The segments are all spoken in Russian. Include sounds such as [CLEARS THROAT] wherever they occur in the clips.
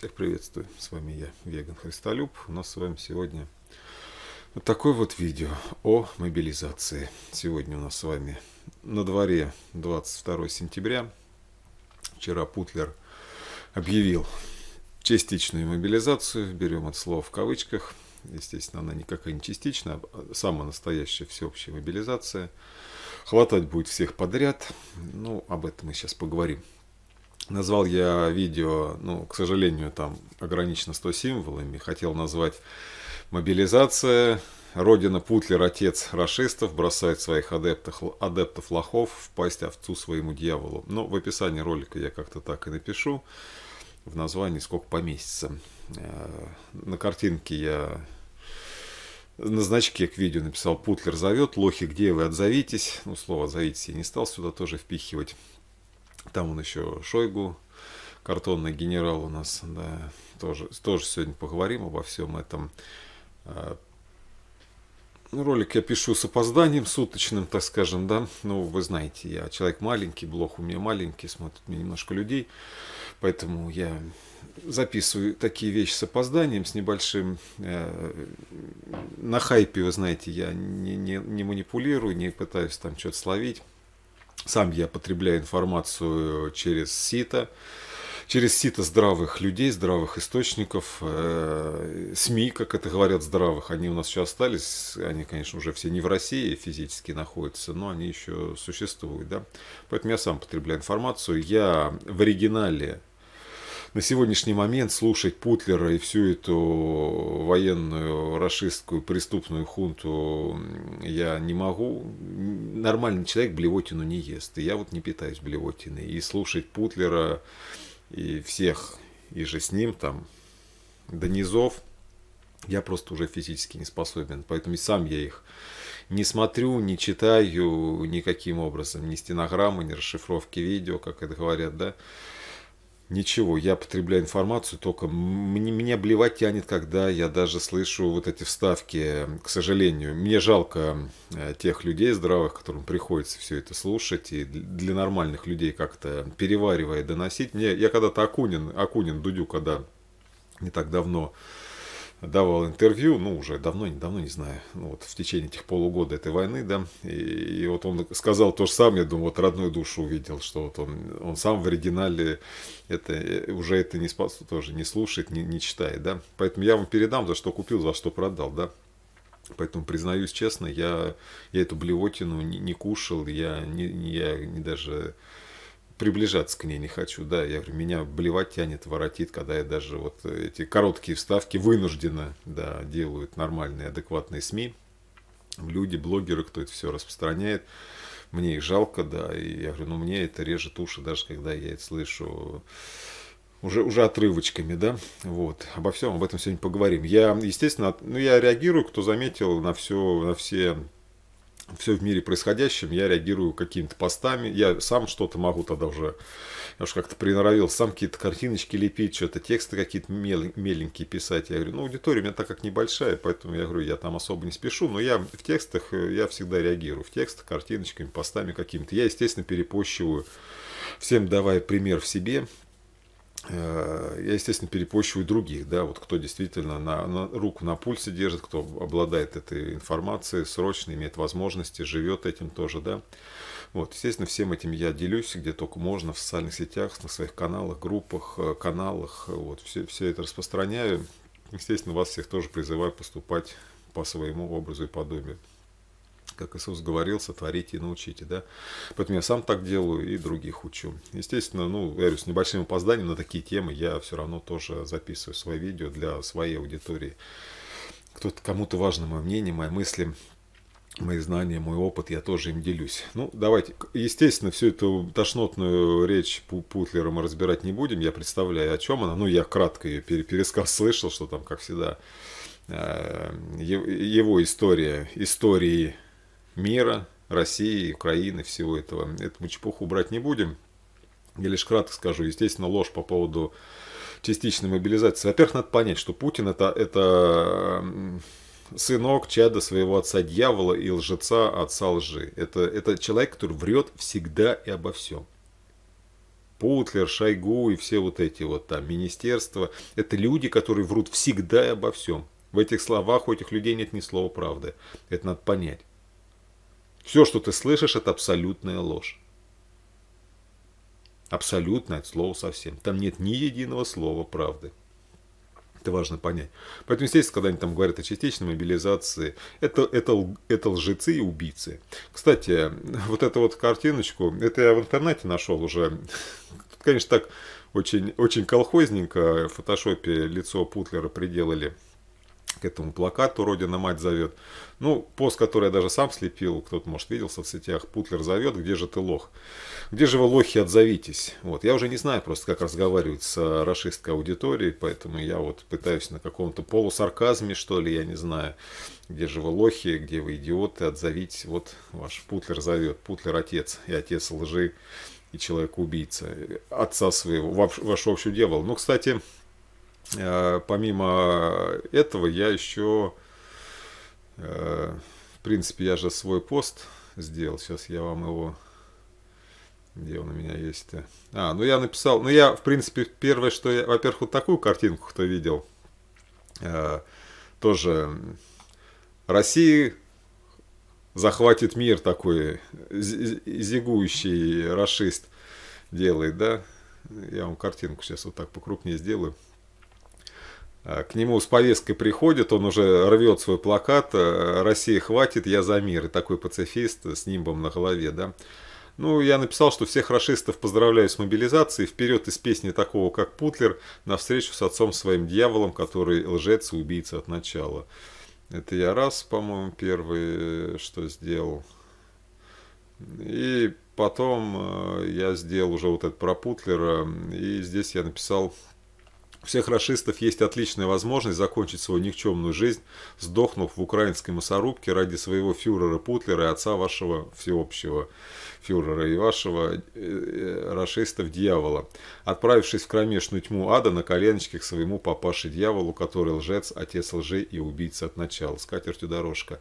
Всех приветствую, с вами я, Веган Христолюб. У нас с вами сегодня вот такое вот видео о мобилизации. Сегодня у нас с вами на дворе 22 сентября. Вчера Путлер объявил частичную мобилизацию, берем от слова в кавычках. Естественно, она никакая не частичная, а самая настоящая всеобщая мобилизация. Хватать будет всех подряд. Ну, об этом мы сейчас поговорим Назвал я видео, ну, к сожалению, там ограничено 100 символами. Хотел назвать «Мобилизация», Родина Путлер, отец расистов, бросает своих адептов, адептов лохов в пасть овцу своему дьяволу. Но ну, в описании ролика я как-то так и напишу. В названии сколько поместится. Э, на картинке я на значке к видео написал «Путлер зовет», «Лохи, где вы? Отзовитесь». Ну, слово «отзовитесь» я не стал сюда тоже впихивать. Там он еще Шойгу, картонный генерал у нас, да, тоже, тоже сегодня поговорим обо всем этом. А, ну, ролик я пишу с опозданием суточным, так скажем, да. Ну, вы знаете, я человек маленький, блог у меня маленький, смотрит мне немножко людей. Поэтому я записываю такие вещи с опозданием, с небольшим... Э, на хайпе, вы знаете, я не, не, не манипулирую, не пытаюсь там что-то словить. Сам я потребляю информацию через сито, через сито здравых людей, здравых источников, э, СМИ, как это говорят, здравых. Они у нас еще остались, они, конечно, уже все не в России физически находятся, но они еще существуют. Да? Поэтому я сам потребляю информацию. Я в оригинале на сегодняшний момент слушать Путлера и всю эту военную, расистскую, преступную хунту я не могу. Нормальный человек блевотину не ест. И я вот не питаюсь блевотиной. И слушать Путлера и всех, и же с ним там, до я просто уже физически не способен. Поэтому и сам я их не смотрю, не читаю никаким образом. Ни стенограммы, ни расшифровки видео, как это говорят, да ничего, я потребляю информацию, только мне, меня блевать тянет, когда я даже слышу вот эти вставки, к сожалению. Мне жалко э, тех людей здравых, которым приходится все это слушать, и для нормальных людей как-то переваривая, доносить. Мне, я когда-то Акунин, Акунин Дудю, когда не так давно давал интервью, ну, уже давно, недавно не знаю, ну, вот в течение этих полугода этой войны, да, и, и вот он сказал то же самое, я думаю, вот родную душу увидел, что вот он, он сам в оригинале это, э, уже это не, тоже не слушает, не, не читает, да, поэтому я вам передам, за что купил, за что продал, да, Поэтому, признаюсь честно, я, я эту блевотину не, не кушал, я не, я не даже приближаться к ней не хочу, да, я говорю, меня блевать тянет, воротит, когда я даже вот эти короткие вставки вынужденно, да, делают нормальные, адекватные СМИ, люди, блогеры, кто это все распространяет, мне их жалко, да, и я говорю, ну мне это режет уши, даже когда я это слышу уже, уже отрывочками, да, вот, обо всем, об этом сегодня поговорим. Я, естественно, ну, я реагирую, кто заметил, на все, на все все в мире происходящем, я реагирую какими-то постами, я сам что-то могу тогда уже, я уж как-то приноровился, сам какие-то картиночки лепить, что-то тексты какие-то мел, меленькие писать. Я говорю, ну аудитория у меня так как небольшая, поэтому я говорю, я там особо не спешу, но я в текстах, э, я всегда реагирую, в текстах, картиночками, постами какими-то. Я, естественно, перепощиваю, всем давая пример в себе, Э, я, естественно, перепощу других, да, вот кто действительно на, на, руку на пульсе держит, кто обладает этой информацией, срочно имеет возможности, живет этим тоже, да. Вот, естественно, всем этим я делюсь, где только можно, в социальных сетях, на своих каналах, группах, э, каналах, вот, все, все это распространяю. Естественно, вас всех тоже призываю поступать по своему образу и подобию как Иисус говорил, сотворите и научите. Да? Поэтому я сам так делаю и других учу. Естественно, ну, я говорю, с небольшим опозданием на такие темы я все равно тоже записываю свои видео для своей аудитории. Кто-то кому-то важно мое мнение, мои мысли, мои знания, мой опыт, я тоже им делюсь. Ну, давайте, естественно, всю эту тошнотную речь Путлера мы разбирать не будем, я представляю, о чем она, ну, я кратко ее пересказ [LAUGHS] слышал, что там, как всегда, э, его история, истории мира, России, Украины, всего этого. Эту чепуху брать не будем. Я лишь кратко скажу, естественно, ложь по поводу частичной мобилизации. Во-первых, надо понять, что Путин это, это сынок чада своего отца дьявола и лжеца отца лжи. Это, это человек, который врет всегда и обо всем. Путлер, Шойгу и все вот эти вот там министерства. Это люди, которые врут всегда и обо всем. В этих словах у этих людей нет ни слова правды. Это надо понять. Все, что ты слышишь, это абсолютная ложь. Абсолютное слово совсем. Там нет ни единого слова правды. Это важно понять. Поэтому, естественно, когда они там говорят о частичной мобилизации, это, это, это лжецы и убийцы. Кстати, [LAUGHS] вот эту вот картиночку, это я в интернете нашел уже. [LAUGHS] Тут, конечно, так очень, очень колхозненько в фотошопе лицо Путлера приделали к этому плакату «Родина мать зовет». Ну, пост, который я даже сам слепил, кто-то, может, видел в соцсетях, «Путлер зовет, где же ты лох?» Где же вы, лохи, отзовитесь? Вот, я уже не знаю просто, как разговаривать с э, расистской аудиторией, поэтому я вот пытаюсь на каком-то полусарказме, что ли, я не знаю, где же вы, лохи, где вы, идиоты, отзовитесь, вот ваш Путлер зовет, Путлер отец, и отец лжи, и человек-убийца, отца своего, ваш, ваш общий дьявол. Ну, кстати, Э, помимо этого я еще, э, в принципе, я же свой пост сделал. Сейчас я вам его... Где он у меня есть-то? А, ну я написал... Ну я, в принципе, первое, что я... Во-первых, вот такую картинку, кто видел, э, тоже России захватит мир такой зигующий расист делает, да? Я вам картинку сейчас вот так покрупнее сделаю. А, к нему с повесткой приходит, он уже рвет свой плакат «Э, России хватит, я за мир». И такой пацифист с нимбом на голове, да. Ну, я написал, что всех расистов поздравляю с мобилизацией. Вперед из песни такого, как Путлер, на встречу с отцом своим дьяволом, который лжец и убийца от начала. Это я раз, по-моему, первый, э, что сделал. И потом э, я сделал уже вот это про Путлера. И здесь я написал у всех расистов есть отличная возможность закончить свою никчемную жизнь, сдохнув в украинской мясорубке ради своего фюрера Путлера и отца вашего всеобщего фюрера и вашего э, э, расистов дьявола, отправившись в кромешную тьму ада на коленочке к своему папаше дьяволу, который лжец, отец лжи и убийца от начала. Скатертью дорожка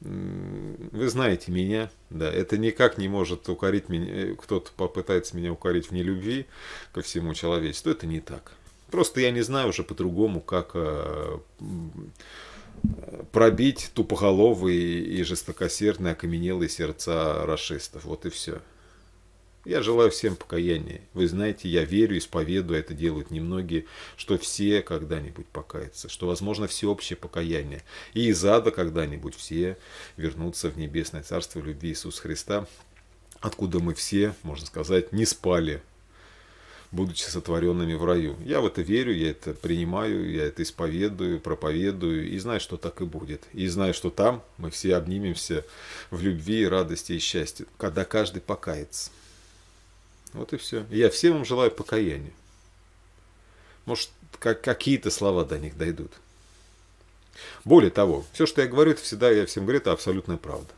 вы знаете меня, да, это никак не может укорить меня, э, кто-то попытается меня укорить в нелюбви ко всему человечеству, это не так. Просто я не знаю уже по-другому, как э, пробить тупоголовые и жестокосердные окаменелые сердца расистов. Вот и все. Я желаю всем покаяния. Вы знаете, я верю, исповедую, а это делают немногие, что все когда-нибудь покаятся, что, возможно, всеобщее покаяние. И из ада когда-нибудь все вернутся в небесное царство любви Иисуса Христа, откуда мы все, можно сказать, не спали будучи сотворенными в раю. Я в это верю, я это принимаю, я это исповедую, проповедую, и знаю, что так и будет. И знаю, что там мы все обнимемся в любви, радости и счастье, когда каждый покается. Вот и все. я всем вам желаю покаяния. Может, как, какие-то слова до них дойдут. Более того, все, что я говорю, это всегда, я всем говорю, это абсолютная правда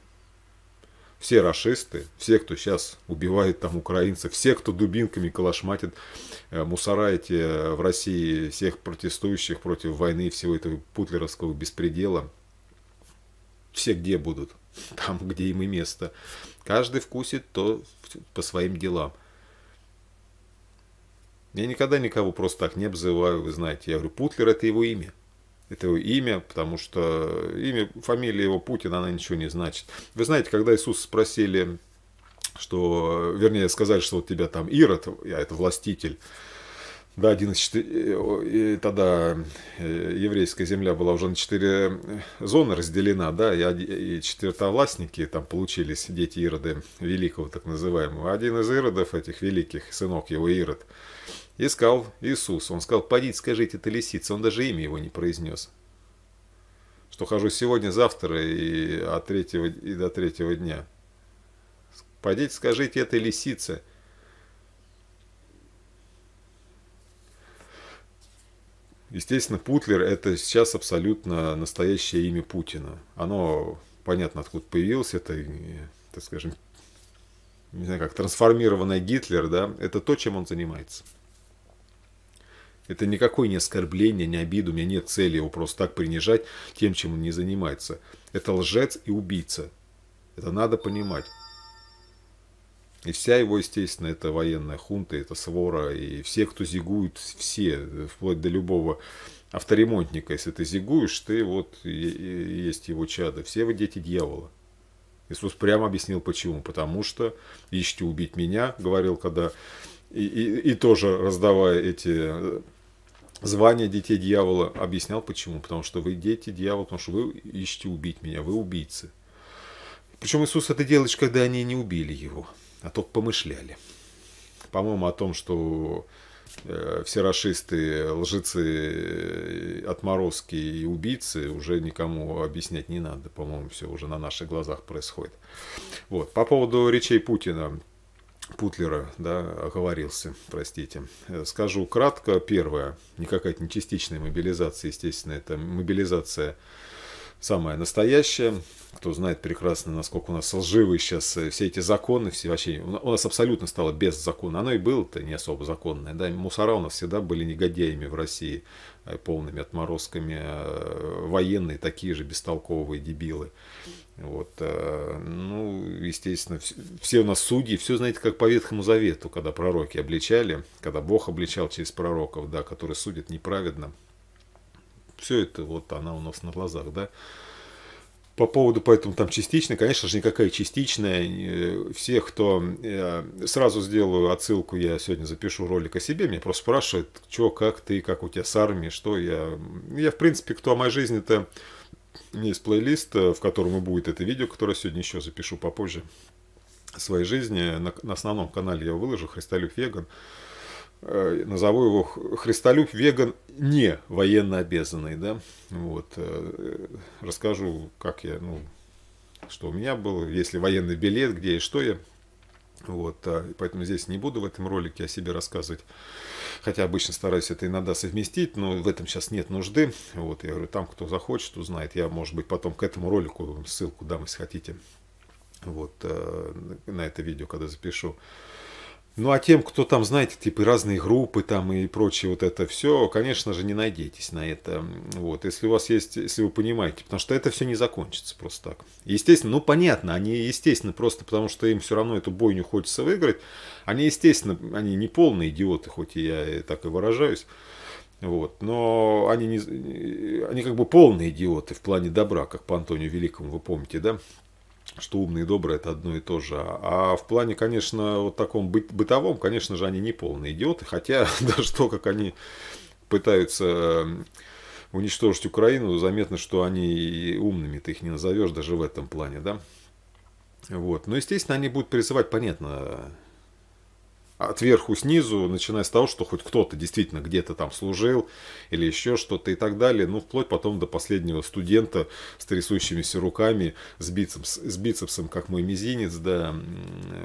все расисты, все, кто сейчас убивает там украинцев, все, кто дубинками калашматит э, мусора эти э, в России, всех протестующих против войны и всего этого путлеровского беспредела, все где будут? [LAUGHS] Там, где им и место. Каждый вкусит то по своим делам. Я никогда никого просто так не обзываю, вы знаете. Я говорю, Путлер это его имя это его имя, потому что имя, фамилия его Путин, она ничего не значит. Вы знаете, когда Иисус спросили, что, вернее, сказали, что вот тебя там Ирод, я это властитель, да, один из четыре, тогда э, еврейская земля была уже на четыре зоны разделена, да, и, и четвертовластники там получились, дети Ироды Великого, так называемого. Один из Иродов этих великих, сынок его Ирод, Искал Иисус. Он сказал, подите, скажите, это лисица. Он даже имя его не произнес. Что хожу сегодня, завтра и, от третьего, и до третьего дня. Подите, скажите, это лисица. Естественно, Путлер – это сейчас абсолютно настоящее имя Путина. Оно, понятно, откуда появилось. Это, так скажем, не знаю, как трансформированный Гитлер, да, это то, чем он занимается. Это никакое не оскорбление, не обида, у меня нет цели его просто так принижать тем, чем он не занимается. Это лжец и убийца. Это надо понимать. И вся его, естественно, это военная хунта, это свора, и все, кто зигуют, все, вплоть до любого авторемонтника. Если ты зигуешь, ты вот и, есть его чада, Все вы дети дьявола. Иисус прямо объяснил, почему. Потому что ищите убить меня, говорил, когда и, и, и тоже раздавая эти звание детей дьявола объяснял почему. Потому что вы дети дьявола, потому что вы ищете убить меня, вы убийцы. Причем Иисус это делает, когда они не убили его, а только помышляли. По-моему, о том, что э, все расисты, лжецы, э, отморозки и убийцы уже никому объяснять не надо. По-моему, все уже на наших глазах происходит. Вот. По поводу речей Путина. Путлера, да, оговорился, простите. Э, скажу кратко. Первое, никакая не частичная мобилизация, естественно, это мобилизация самое настоящее. Кто знает прекрасно, насколько у нас лживы сейчас э, все эти законы, все вообще, у нас абсолютно стало без закона. Оно и было-то не особо законное. Да? Мусора у нас всегда были негодяями в России, э, полными отморозками, э, военные такие же бестолковые дебилы. Вот, ну, естественно, все у нас судьи, все, знаете, как по Ветхому Завету, когда пророки обличали, когда Бог обличал через пророков, да, которые судят неправедно, все это вот она у нас на глазах, да. По поводу, поэтому там частично, конечно же, никакая частичная. Все, кто... Э, сразу сделаю отсылку, я сегодня запишу ролик о себе. Меня просто спрашивают, что, как ты, как у тебя с армией, что я... Я, в принципе, кто о моей жизни-то... Есть плейлист, э, в котором и будет это видео, которое сегодня еще запишу попозже своей жизни. На, на основном канале я выложу «Христолюб Веган». Э, назову его христолюб веган не военно обязанный, да, вот, э, расскажу, как я, ну, что у меня было, если военный билет, где и что я, вот, э, поэтому здесь не буду в этом ролике о себе рассказывать, хотя обычно стараюсь это иногда совместить, но в этом сейчас нет нужды, вот, я говорю, там кто захочет, узнает, я, может быть, потом к этому ролику ссылку дам, если хотите, вот, на это видео, когда запишу, ну а тем, кто там, знаете, типа разные группы там и прочее вот это все, конечно же, не надейтесь на это. Вот, если у вас есть, если вы понимаете, потому что это все не закончится просто так. Естественно, ну понятно, они естественно просто потому, что им все равно эту бойню хочется выиграть. Они естественно, они не полные идиоты, хоть и я так и выражаюсь. Вот. Но они, не, они как бы полные идиоты в плане добра, как по Антонию Великому, вы помните, да? что умный и добрый это одно и то же. А в плане, конечно, вот таком бытовом, конечно же, они не полные идиоты, хотя [LAUGHS] даже то, как они пытаются э, уничтожить Украину, заметно, что они умными, ты их не назовешь даже в этом плане, да. Вот. Но, естественно, они будут призывать, понятно, от верху снизу, начиная с того, что хоть кто-то действительно где-то там служил или еще что-то и так далее, ну, вплоть потом до последнего студента с трясущимися руками, с, бицепс, с бицепсом, как мой мизинец, да,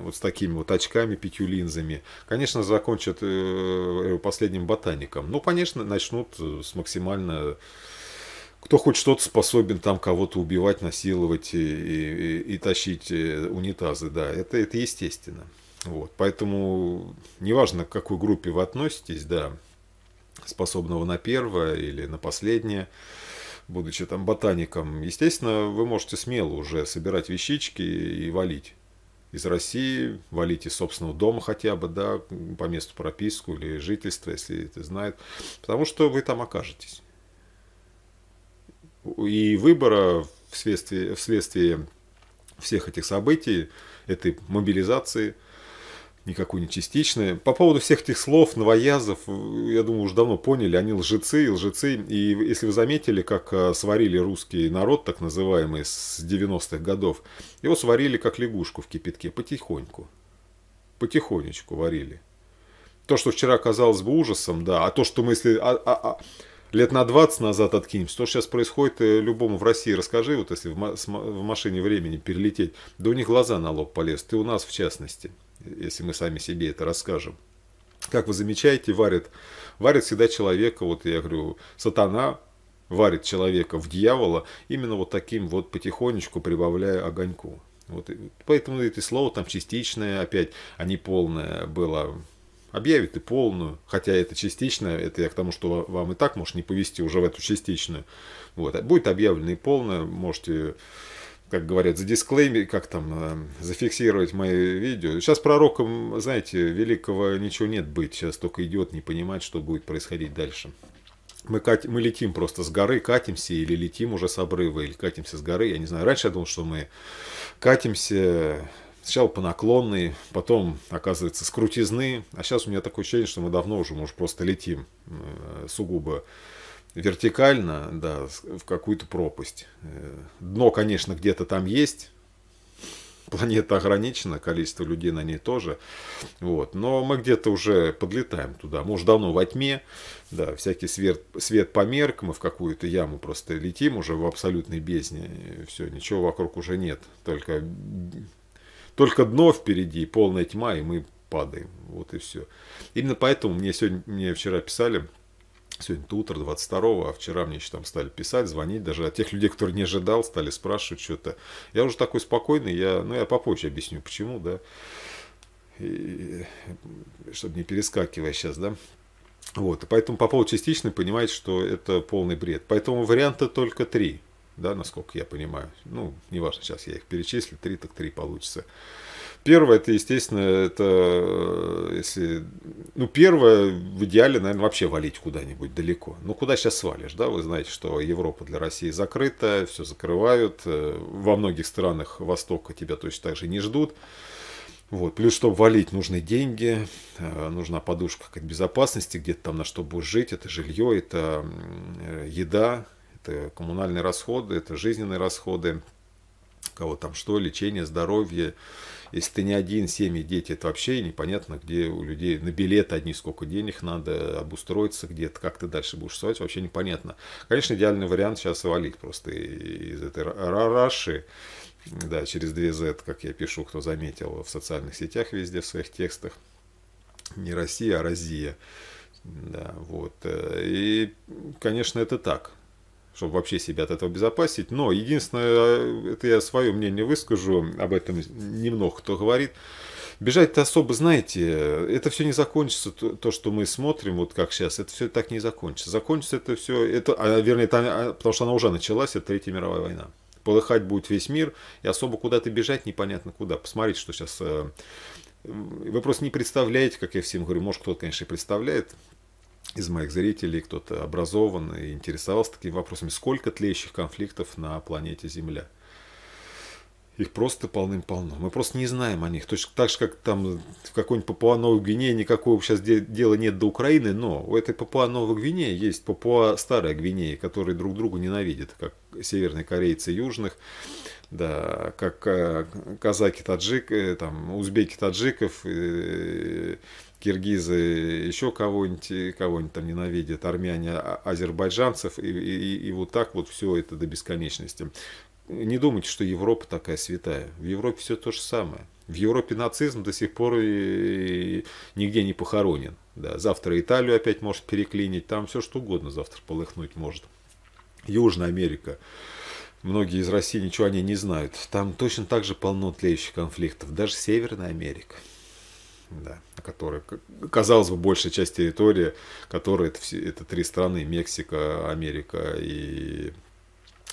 вот с такими вот очками, пятью линзами, конечно, закончат э, последним ботаником. Ну, конечно, начнут э, с максимально кто хоть что-то способен там кого-то убивать, насиловать и, и, и тащить э, унитазы, да, это, это естественно. Вот, поэтому неважно, к какой группе вы относитесь, да, способного на первое или на последнее, будучи там ботаником, естественно, вы можете смело уже собирать вещички и валить из России, валить из собственного дома хотя бы, да, по месту прописку или жительства, если это знает, потому что вы там окажетесь. И выбора вследствие, вследствие всех этих событий, этой мобилизации – никакой не частичное. По поводу всех этих слов, новоязов, э, я думаю, уже давно поняли, они лжецы и лжецы. И если вы заметили, как э, сварили русский народ, так называемый, с 90-х годов, его сварили как лягушку в кипятке, потихоньку. Потихонечку варили. То, что вчера казалось бы ужасом, да, а то, что мы если... А, а, а, лет на 20 назад откинемся. То, что сейчас происходит э, любому в России, расскажи, вот если в, в машине времени перелететь, да у них глаза на лоб полез, ты у нас в частности если мы сами себе это расскажем. Как вы замечаете, варит, варит всегда человека, вот я говорю, сатана варит человека в дьявола, именно вот таким вот потихонечку прибавляя огоньку. Вот, поэтому это слово там частичное, опять, а не полное было. Объявит и полную, хотя это частичное, это я к тому, что вам и так может не повести уже в эту частичную. Вот, а будет объявлено и полное, можете как говорят, за задисклеймить, как там, э, зафиксировать мои видео. Сейчас пророком, знаете, великого ничего нет быть. Сейчас только идет не понимать, что будет происходить дальше. Мы, кат... мы летим просто с горы, катимся, или летим уже с обрыва, или катимся с горы. Я не знаю, раньше я думал, что мы катимся сначала по наклонной, потом, оказывается, с крутизны. А сейчас у меня такое ощущение, что мы давно уже, может, просто летим э, сугубо вертикально, да, в какую-то пропасть. Э, дно, конечно, где-то там есть. Планета ограничена, количество людей на ней тоже. Вот. Но мы где-то уже подлетаем туда. Мы уже давно во тьме. Да, всякий свет, свет померк, мы в какую-то яму просто летим уже в абсолютной бездне. Все, ничего вокруг уже нет. Только, только дно впереди, полная тьма, и мы падаем. Вот и все. Именно поэтому мне сегодня, мне вчера писали, сегодня утро 22-го, а вчера мне еще там стали писать, звонить, даже от а тех людей, которые не ожидал, стали спрашивать что-то. Я уже такой спокойный, я, ну, я попозже объясню, почему, да, и, чтобы не перескакивать сейчас, да. Вот, и поэтому по поводу частичной понимаете, что это полный бред. Поэтому варианта только три, да, насколько я понимаю. Ну, неважно, сейчас я их перечислю, три так три получится. Первое, это, естественно, это э, если... Ну, первое, в идеале, наверное, вообще валить куда-нибудь далеко. Ну, куда сейчас свалишь, да? Вы знаете, что Европа для России закрыта, все закрывают. Э, во многих странах Востока тебя точно так же не ждут. Вот. Плюс, чтобы валить, нужны деньги, э, нужна подушка как безопасности, где-то там на что будешь жить, это жилье, это еда, это коммунальные расходы, это жизненные расходы, кого там что, лечение, здоровье, если ты не один, семьи, дети, это вообще непонятно, где у людей на билеты одни сколько денег надо, обустроиться где-то, как ты дальше будешь существовать, вообще непонятно. Конечно, идеальный вариант сейчас валить просто из этой раши, да, через 2Z, как я пишу, кто заметил, в социальных сетях везде, в своих текстах. Не Россия, а Россия. Да, вот. Э, и, конечно, это так чтобы вообще себя от этого безопасить, Но единственное, э, это я свое мнение выскажу, об этом немного кто говорит. Бежать-то особо, знаете, это все не закончится, то, то, что мы смотрим, вот как сейчас, это все так не закончится. Закончится это все, это, а, вернее, это, а, потому что она уже началась, это Третья мировая война. Полыхать будет весь мир, и особо куда-то бежать непонятно куда. Посмотрите, что сейчас э, вы просто не представляете, как я всем говорю, может кто-то, конечно, и представляет, из моих зрителей, кто-то образован и интересовался такими вопросами, сколько тлеющих конфликтов на планете Земля. Их просто полным-полно. Мы просто не знаем о них. Точно так же, как там в какой-нибудь Папуа-Новой Гвинее никакого сейчас дела нет до Украины, но у этой Папуа-Новой Гвинеи есть Папуа-Старая Гвинея, которые друг друга ненавидят, как северные корейцы южных, да, как э, казаки-таджик, э, там, узбеки-таджиков, э, киргизы еще кого-нибудь, кого-нибудь там ненавидят, армяне, а, азербайджанцев, и, и, и вот так вот все это до бесконечности. Не думайте, что Европа такая святая. В Европе все то же самое. В Европе нацизм до сих пор и, и нигде не похоронен. Да, завтра Италию опять может переклинить, там все что угодно завтра полыхнуть может. Южная Америка. Многие из России ничего о ней не знают. Там точно так же полно тлеющих конфликтов. Даже Северная Америка да, которые, казалось бы, большая часть территории, которые это, все, это три страны, Мексика, Америка и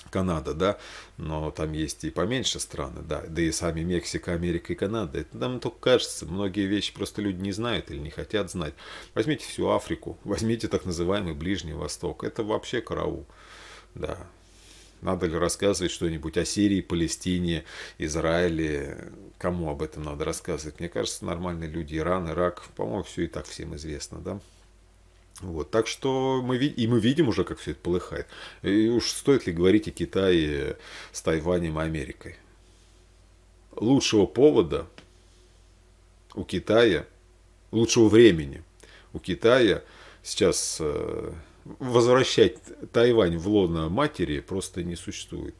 Канада, да, но там есть и поменьше страны, да, да и сами Мексика, Америка и Канада. Это нам только кажется, многие вещи просто люди не знают или не хотят знать. Возьмите всю Африку, возьмите так называемый Ближний Восток, это вообще караул, да, надо ли рассказывать что-нибудь о Сирии, Палестине, Израиле? Кому об этом надо рассказывать? Мне кажется, нормальные люди, Иран, Ирак, по-моему, все и так всем известно, да? Вот, так что мы, и мы видим уже, как все это полыхает. И уж стоит ли говорить о Китае с Тайванем и Америкой? Лучшего повода у Китая, лучшего времени у Китая сейчас э, возвращать Тайвань в лоно матери просто не существует.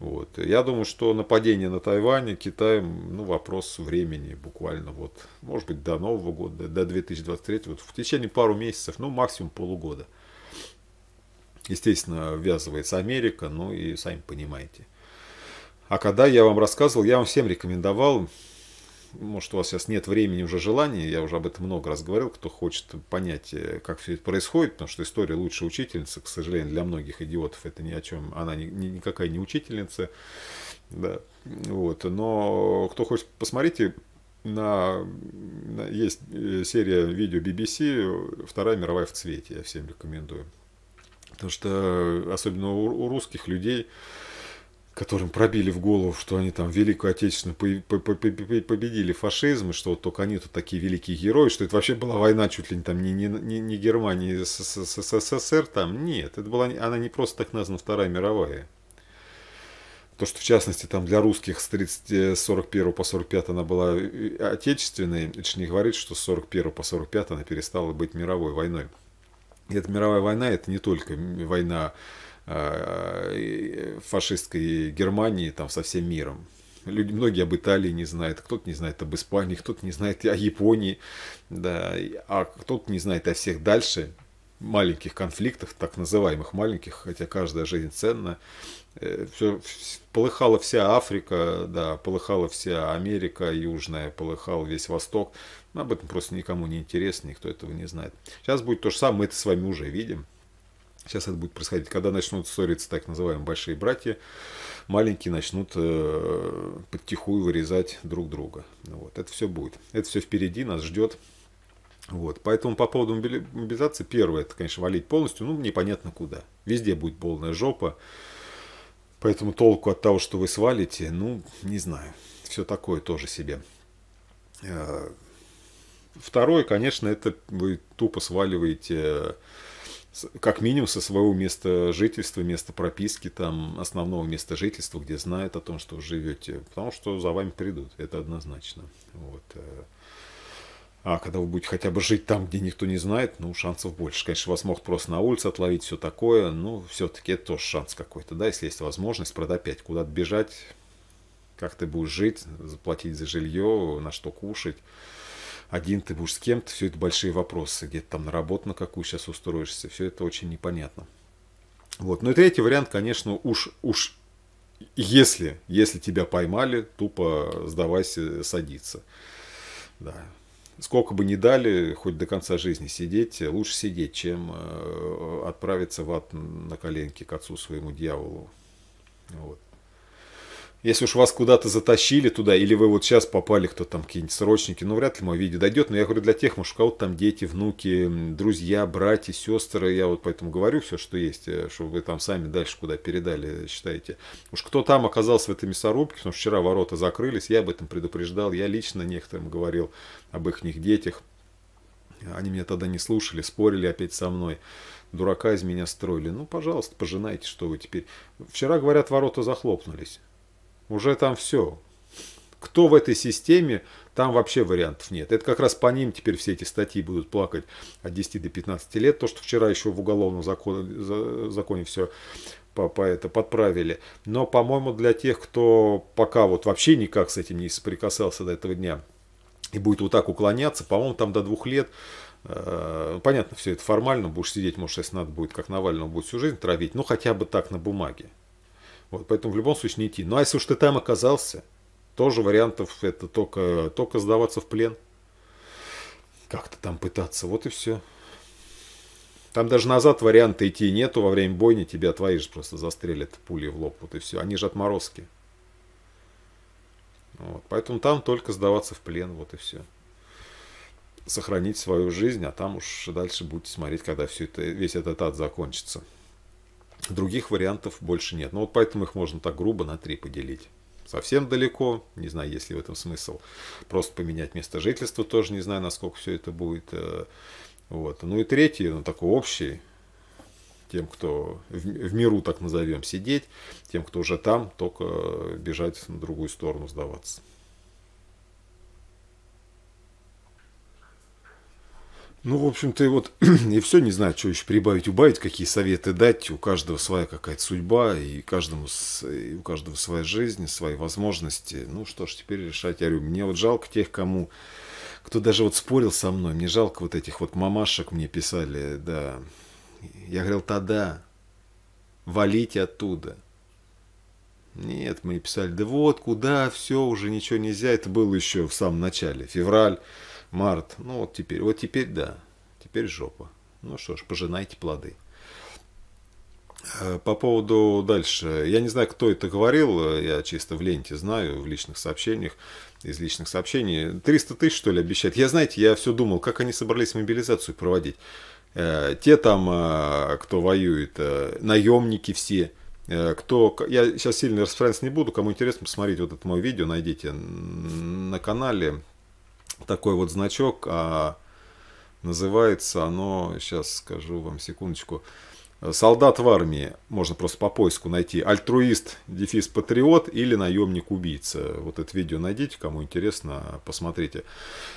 Вот. Я думаю, что нападение на Тайвань Китаем, ну, вопрос времени буквально, вот, может быть, до Нового года, до 2023, вот в течение пару месяцев, ну, максимум полугода. Естественно, ввязывается Америка, ну, и сами понимаете. А когда я вам рассказывал, я вам всем рекомендовал может, у вас сейчас нет времени, уже желания, я уже об этом много раз говорил, кто хочет понять, э, как все это происходит, потому что история лучше учительницы, к сожалению, для многих идиотов это ни о чем, она ни, ни, никакая не учительница, да, вот, но кто хочет, посмотрите, на, на, есть э, серия видео BBC «Вторая мировая в цвете», я всем рекомендую. Потому что, э, особенно у, у русских людей, которым пробили в голову, что они там Великую Отечественную победили фашизм, и что вот только они то такие великие герои, что это вообще была война чуть ли не там не, не, не Германии а с, СССР там. Нет, это была, она не просто так названа Вторая мировая. То, что в частности там для русских с 30, 41 э, по 45 она была э, отечественной, это же не говорит, что с 41 по 45 она перестала быть мировой войной. И эта мировая война это не только война Э, э, фашистской Германии там, со всем миром. Люди, многие об Италии не знают, кто-то не знает об Испании, кто-то не знает о Японии, да, а кто-то не знает о всех дальше маленьких конфликтах, так называемых маленьких, хотя каждая жизнь ценна. Э, Все, полыхала вся Африка, да, полыхала вся Америка Южная, полыхал весь Восток. Об этом просто никому не интересно, никто этого не знает. Сейчас будет то же самое, мы это с вами уже видим. Сейчас это будет происходить. Когда начнут ссориться так называемые большие братья, маленькие начнут э, подтихую вырезать друг друга. Вот. Это все будет. Это все впереди нас ждет. Вот. Поэтому по поводу мобилизации, первое, это, конечно, валить полностью, ну, непонятно куда. Везде будет полная жопа. Поэтому толку от того, что вы свалите, ну, не знаю. Все такое тоже себе. Э, второе, конечно, это вы тупо сваливаете как минимум со своего места жительства, места прописки, там, основного места жительства, где знают о том, что вы живете, потому что за вами придут, это однозначно. Вот. Э. А когда вы будете хотя бы жить там, где никто не знает, ну, шансов больше. Конечно, вас могут просто на улице отловить, все такое, но все-таки это тоже шанс какой-то, да, если есть возможность, правда, опять куда-то бежать, как ты будешь жить, заплатить за жилье, на что кушать один ты будешь с кем-то, все это большие вопросы, где-то там на работу на какую сейчас устроишься, все это очень непонятно. Вот. Ну и третий вариант, конечно, уж, уж если, если тебя поймали, тупо сдавайся, садиться. Да. Сколько бы ни дали, хоть до конца жизни сидеть, лучше сидеть, чем э, отправиться в ад на коленке к отцу своему дьяволу. Вот. Если уж вас куда-то затащили туда, или вы вот сейчас попали, кто там, какие-нибудь срочники, ну, вряд ли мое видео дойдет, но я говорю для тех, может, у кого-то там дети, внуки, друзья, братья, сестры, я вот поэтому говорю все, что есть, э, чтобы вы там сами дальше куда передали, считаете. Уж кто там оказался в этой мясорубке, потому что вчера ворота закрылись, я об этом предупреждал, я лично некоторым говорил об их детях, они меня тогда не слушали, спорили опять со мной. Дурака из меня строили. Ну, пожалуйста, пожинайте, что вы теперь. Вчера, говорят, ворота захлопнулись уже там все. Кто в этой системе, там вообще вариантов нет. Это как раз по ним теперь все эти статьи будут плакать от 10 до 15 лет. То, что вчера еще в уголовном законе, законе все по, по это подправили. Но, по-моему, для тех, кто пока вот вообще никак с этим не соприкасался до этого дня и будет вот так уклоняться, по-моему, там до двух лет э, ну, Понятно, все это формально, будешь сидеть, может, если надо будет, как Навального, будет всю жизнь травить, но ну, хотя бы так на бумаге. Вот, поэтому в любом случае не идти. Ну а если уж ты там оказался, тоже вариантов это только, только сдаваться в плен. Как-то там пытаться, вот и все. Там даже назад варианта идти нету, во время бойни тебя твои же просто застрелят пули в лоб, вот и все. Они же отморозки. Вот, поэтому там только сдаваться в плен, вот и все. Сохранить свою жизнь, а там уж дальше будете смотреть, когда все это, весь этот ад закончится. Других вариантов больше нет. Ну вот поэтому их можно так грубо на три поделить. Совсем далеко, не знаю, есть ли в этом смысл. Просто поменять место жительства, тоже не знаю, насколько все это будет. Э, вот. Ну и третий, ну такой общий, тем, кто в, в миру, так назовем, сидеть, тем, кто уже там, только э, бежать на другую сторону, сдаваться. Ну, в общем-то, и вот и [CLEARS THROAT] все, не знаю, что еще прибавить, убавить, какие советы дать. У каждого своя какая-то судьба, и, каждому, и у каждого своя жизнь, свои возможности. Ну что ж, теперь решать, я говорю, мне вот жалко тех, кому, кто даже вот спорил со мной, мне жалко вот этих вот мамашек мне писали, да. Я говорил, тогда валите оттуда. Нет, мы писали, да вот, куда, все, уже ничего нельзя. Это было еще в самом начале, февраль март. Ну вот теперь, вот теперь да, теперь жопа. Ну что ж, пожинайте плоды. Э, по поводу дальше. Я не знаю, кто это говорил, э, я чисто в ленте знаю, в личных сообщениях, из личных сообщений. 300 тысяч, что ли, обещают? Я, знаете, я все думал, как они собрались мобилизацию проводить. Э, те там, кто воюет, наемники все, кто... Я сейчас сильно распространяться не буду, кому интересно, посмотрите вот это мое видео, найдите на канале такой вот значок, а называется оно, сейчас скажу вам секундочку, Солдат в армии, можно просто по поиску найти, альтруист, дефис патриот или наемник-убийца. Вот это видео найдите, кому интересно, посмотрите.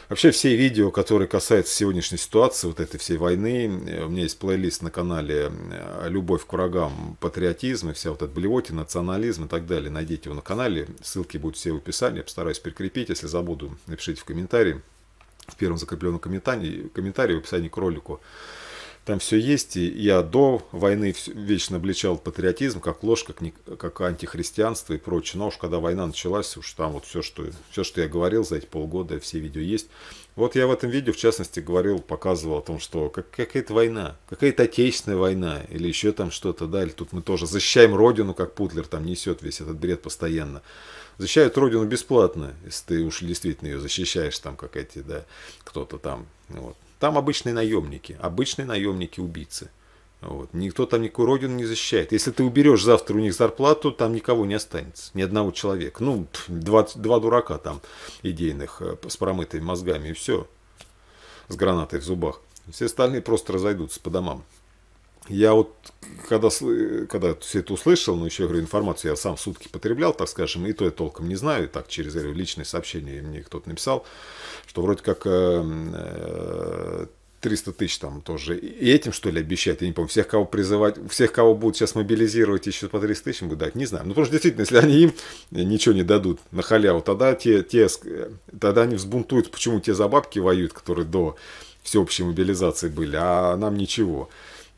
Вообще все видео, которые касаются сегодняшней ситуации, вот этой всей войны, э, у меня есть плейлист на канале э, «Любовь к врагам», патриотизм и вся вот эта блевотина, национализм и так далее. Найдите его на канале, ссылки будут все в описании, постараюсь перекрепить если забуду, напишите в комментарии, в первом закрепленном комментарии, комментарии в описании к ролику. Там все есть, и я до войны вечно обличал патриотизм как ложь, как, не, как антихристианство и прочее. Но уж когда война началась, уж там вот все что, все, что я говорил за эти полгода, все видео есть. Вот я в этом видео, в частности, говорил, показывал о том, что как, какая-то война, какая-то отечественная война, или еще там что-то, да, или тут мы тоже защищаем родину, как Путлер там несет весь этот бред постоянно. Защищают родину бесплатно, если ты уж действительно ее защищаешь там, как эти, да, кто-то там, вот, там обычные наемники, обычные наемники-убийцы. Вот. Никто там никакую родину не защищает. Если ты уберешь завтра у них зарплату, там никого не останется, ни одного человека. Ну, два, два дурака там идейных э, с промытыми мозгами и все, с гранатой в зубах. Все остальные просто разойдутся по домам я вот когда, когда все это услышал, но ну, еще, я говорю, информацию я сам сутки потреблял, так скажем, и то я толком не знаю, так через говорю, личные сообщения мне кто-то написал, что вроде как 300 э, э, тысяч там тоже. И этим, что ли, обещают, Я не помню. Всех, кого призывать, всех, кого будут сейчас мобилизировать, еще по 300 тысяч будут дать? Не знаю. Ну, потому что действительно, если они им ничего не дадут на халяву, тогда, те, те, э, тогда они взбунтуют, почему те за бабки воюют, которые до всеобщей мобилизации были, а нам ничего.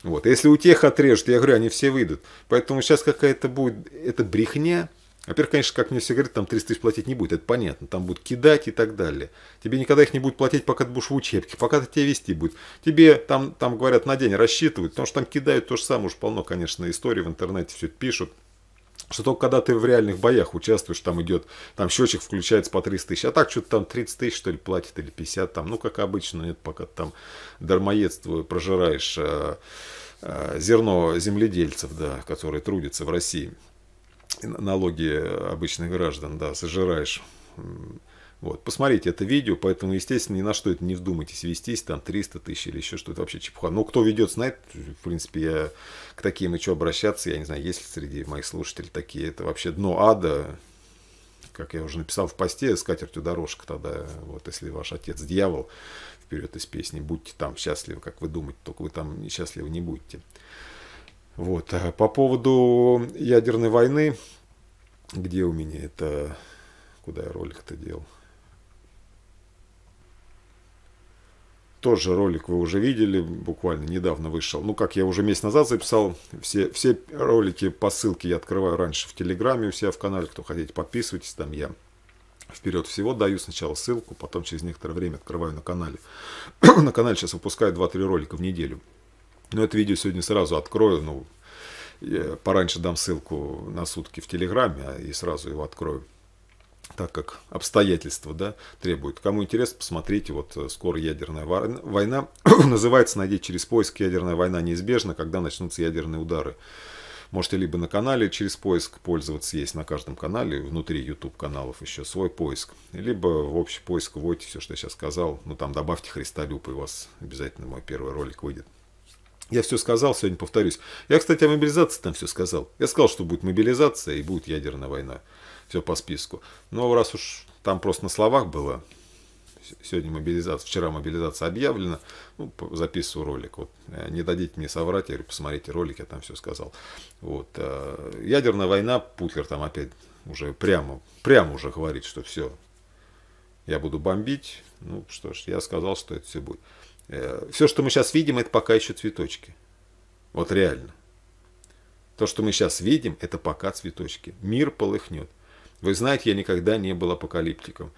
Вот. Если у тех отрежут, я говорю, они все выйдут. Поэтому сейчас какая-то будет, это брехня. Во-первых, конечно, как мне все говорят, там 300 тысяч платить не будет, это понятно. Там будут кидать и так далее. Тебе никогда их не будет платить, пока ты будешь в учебке, пока ты тебя вести будет. Тебе там, там говорят, на день рассчитывают, потому что там кидают то же самое, уж полно, конечно, истории в интернете все это пишут что только когда ты в реальных боях участвуешь, там идет, там счетчик включается по 300 тысяч, а так что-то там 30 тысяч, что ли, платит или 50, там, ну, как обычно, нет, пока там дармоедство прожираешь э, э, зерно земледельцев, да, которые трудятся в России, налоги обычных граждан, да, сожираешь вот, посмотрите это видео, поэтому, естественно, ни на что это не вдумайтесь, вестись там 300 тысяч или еще что-то, вообще чепуха. Но ну, кто ведет, знает, в принципе, я к таким и что обращаться, я не знаю, есть ли среди моих слушателей такие, это вообще дно ада, как я уже написал в посте, с катертью дорожка тогда, вот если ваш отец дьявол, вперед из песни, будьте там счастливы, как вы думаете, только вы там счастливы не будете. Вот, а по поводу ядерной войны, где у меня это, куда я ролик-то делал, тоже ролик вы уже видели, буквально недавно вышел. Ну, как я уже месяц назад записал, все, все ролики по ссылке я открываю раньше в Телеграме у себя в канале. Кто хотите, подписывайтесь, там я вперед всего даю сначала ссылку, потом через некоторое время открываю на канале. [COUGHS] на канале сейчас выпускаю 2-3 ролика в неделю. Но это видео сегодня сразу открою, ну, пораньше дам ссылку на сутки в Телеграме а и сразу его открою так как обстоятельства да, требуют. Кому интересно, посмотрите, вот э, скоро ядерная война. [COUGHS] Называется «Найдите через поиск. Ядерная война неизбежна, когда начнутся ядерные удары». Можете либо на канале через поиск пользоваться, есть на каждом канале, внутри YouTube каналов еще свой поиск, либо в общий поиск вводите все, что я сейчас сказал, ну там добавьте Христолюб, и у вас обязательно мой первый ролик выйдет. Я все сказал, сегодня повторюсь. Я, кстати, о мобилизации там все сказал. Я сказал, что будет мобилизация и будет ядерная война все по списку. Но ну, раз уж там просто на словах было, сегодня мобилизация, вчера мобилизация объявлена, ну, записываю ролик. Вот. Э, Не дадите мне соврать, я говорю, посмотрите ролик, я там все сказал. Вот. Э, Ядерная война, Путлер там опять уже прямо, прямо уже говорит, что все, я буду бомбить. Ну что ж, я сказал, что это все будет. Э, все, что мы сейчас видим, это пока еще цветочки. Вот реально. То, что мы сейчас видим, это пока цветочки. Мир полыхнет. Вы знаете, я никогда не был апокалиптиком.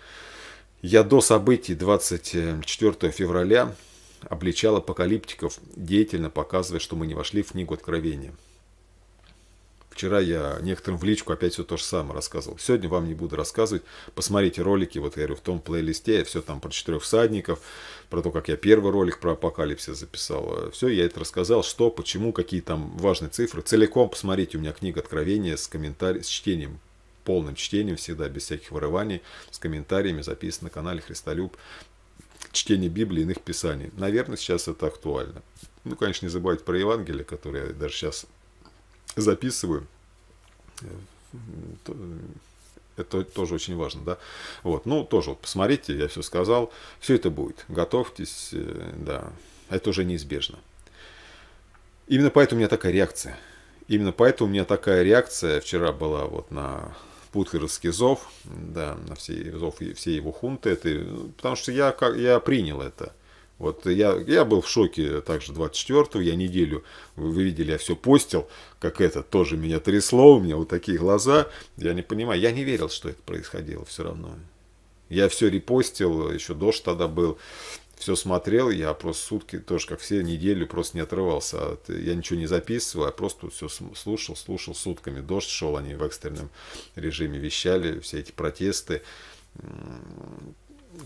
Я до событий 24 февраля обличал апокалиптиков, деятельно показывая, что мы не вошли в книгу Откровения. Вчера я некоторым в личку опять все то же самое рассказывал. Сегодня вам не буду рассказывать. Посмотрите ролики, вот я говорю, в том плейлисте, я все там про четырех всадников, про то, как я первый ролик про апокалипсис записал. Все, я это рассказал, что, почему, какие там важные цифры. Целиком посмотрите, у меня книга Откровения с комментарием, с чтением полным чтением всегда, без всяких вырываний, с комментариями, записан на канале Христолюб, чтение Библии и иных писаний. Наверное, сейчас это актуально. Ну, конечно, не забывать про Евангелие, которое я даже сейчас записываю. Э, это тоже очень важно, да. Вот, ну, тоже вот, посмотрите, я все сказал. Все это будет. Готовьтесь, э, да. Это уже неизбежно. Именно поэтому у меня такая реакция. Именно поэтому у меня такая реакция вчера была вот на Путхеровский зов, да, на все, зов, все его хунты, это, ну, потому что я, как я принял это. Вот я, я был в шоке также 24-го, я неделю, вы видели, я все постил, как это, тоже меня трясло, у меня вот такие глаза, я не понимаю, я не верил, что это происходило все равно. Я все репостил, еще дождь тогда был, все смотрел, я просто сутки тоже, как все, неделю просто не отрывался. От, я ничего не записывал, я а просто все слушал, слушал сутками. Дождь шел, они в экстренном режиме вещали, все эти протесты.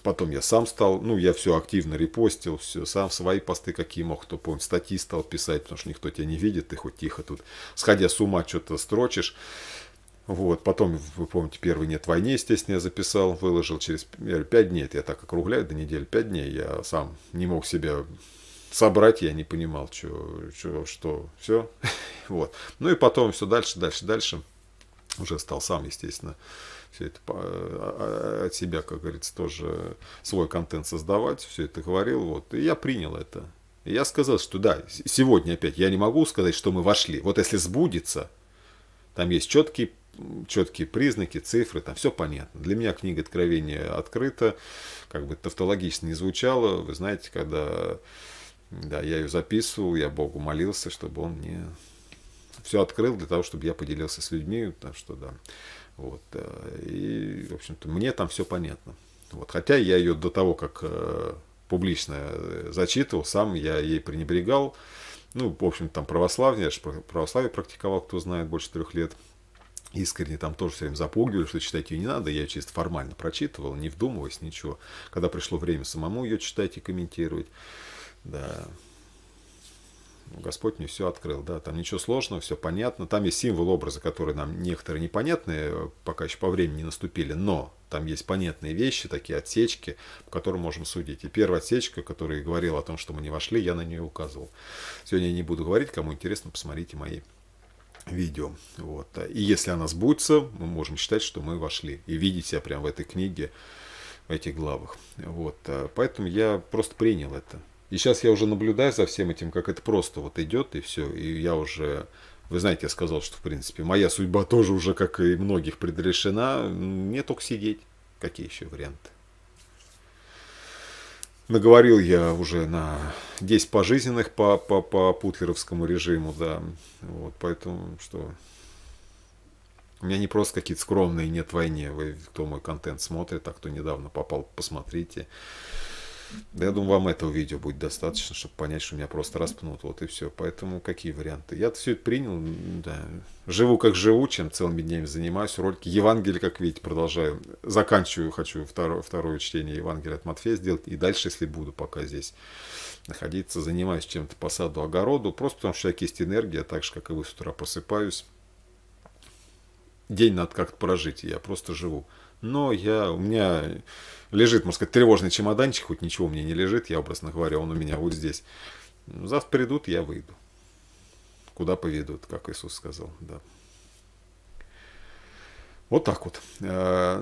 Потом я сам стал, ну, я все активно репостил, все, сам свои посты какие мог, кто помнит, статьи стал писать, потому что никто тебя не видит, ты хоть тихо тут, сходя с ума, что-то строчишь. Вот, потом, вы помните, первый «Нет войны, естественно, я записал, выложил через пять дней, это я так округляю, до недели пять дней, я сам не мог себя собрать, я не понимал, что, что, что все, вот. Ну и потом все дальше, дальше, дальше, уже стал сам, естественно, все это а, а, от себя, как говорится, тоже свой контент создавать, все это говорил, вот, и я принял это. И я сказал, что да, сегодня опять я не могу сказать, что мы вошли. Вот если сбудется, там есть четкий четкие признаки, цифры, там все понятно. Для меня книга Откровения открыта, как бы тавтологично не звучало. Вы знаете, когда да, я ее записывал, я Богу молился, чтобы он мне все открыл для того, чтобы я поделился с людьми, так что да. Вот. Э, и, в общем-то, мне там все понятно. Вот. Хотя я ее до того, как э, публично э, зачитывал, сам я ей пренебрегал. Ну, в общем, там православие, я же православие практиковал, кто знает, больше трех лет – искренне там тоже все время запугивали, что читать ее не надо, я чисто формально прочитывал, не вдумываясь, ничего. Когда пришло время самому ее читать и комментировать, да, ну, Господь мне все открыл, да, там ничего сложного, все понятно, там есть символ образа, которые нам некоторые непонятные, э, пока еще по времени не наступили, но там есть понятные вещи, такие отсечки, по которым можем судить. И первая отсечка, которая говорила о том, что мы не вошли, я на нее указывал. Сегодня я не буду говорить, кому интересно, посмотрите мои видео. Вот. И если она сбудется, мы можем считать, что мы вошли. И видеть себя прямо в этой книге, в этих главах. Вот. Поэтому я просто принял это. И сейчас я уже наблюдаю за всем этим, как это просто вот идет, и все. И я уже вы знаете, я сказал, что, в принципе, моя судьба тоже уже, как и многих, предрешена. Мне только сидеть. Какие еще варианты? Наговорил я уже на 10 пожизненных по, по, по путлеровскому режиму, да. Вот, поэтому что... У меня не просто какие-то скромные «нет войне». Вы, кто мой контент смотрит, а кто недавно попал, посмотрите. Да я думаю, вам этого видео будет достаточно, чтобы понять, что меня просто распнут. Вот и все. Поэтому какие варианты? Я все это принял. Да. Живу как живу, чем целыми днями занимаюсь. Ролики Евангелия, как видите, продолжаю. Заканчиваю, хочу второе, второе чтение Евангелия от Матфея сделать. И дальше, если буду пока здесь находиться, занимаюсь чем-то по саду, огороду. Просто потому, что у человека есть энергия, так же, как и вы с утра просыпаюсь. День надо как-то прожить, я просто живу. Но я, у меня лежит, можно сказать, тревожный чемоданчик, хоть ничего мне не лежит, я образно говоря, он у меня вот здесь. Ну, завтра придут, я выйду. Куда поведут, как Иисус сказал, да. Вот так вот. Э,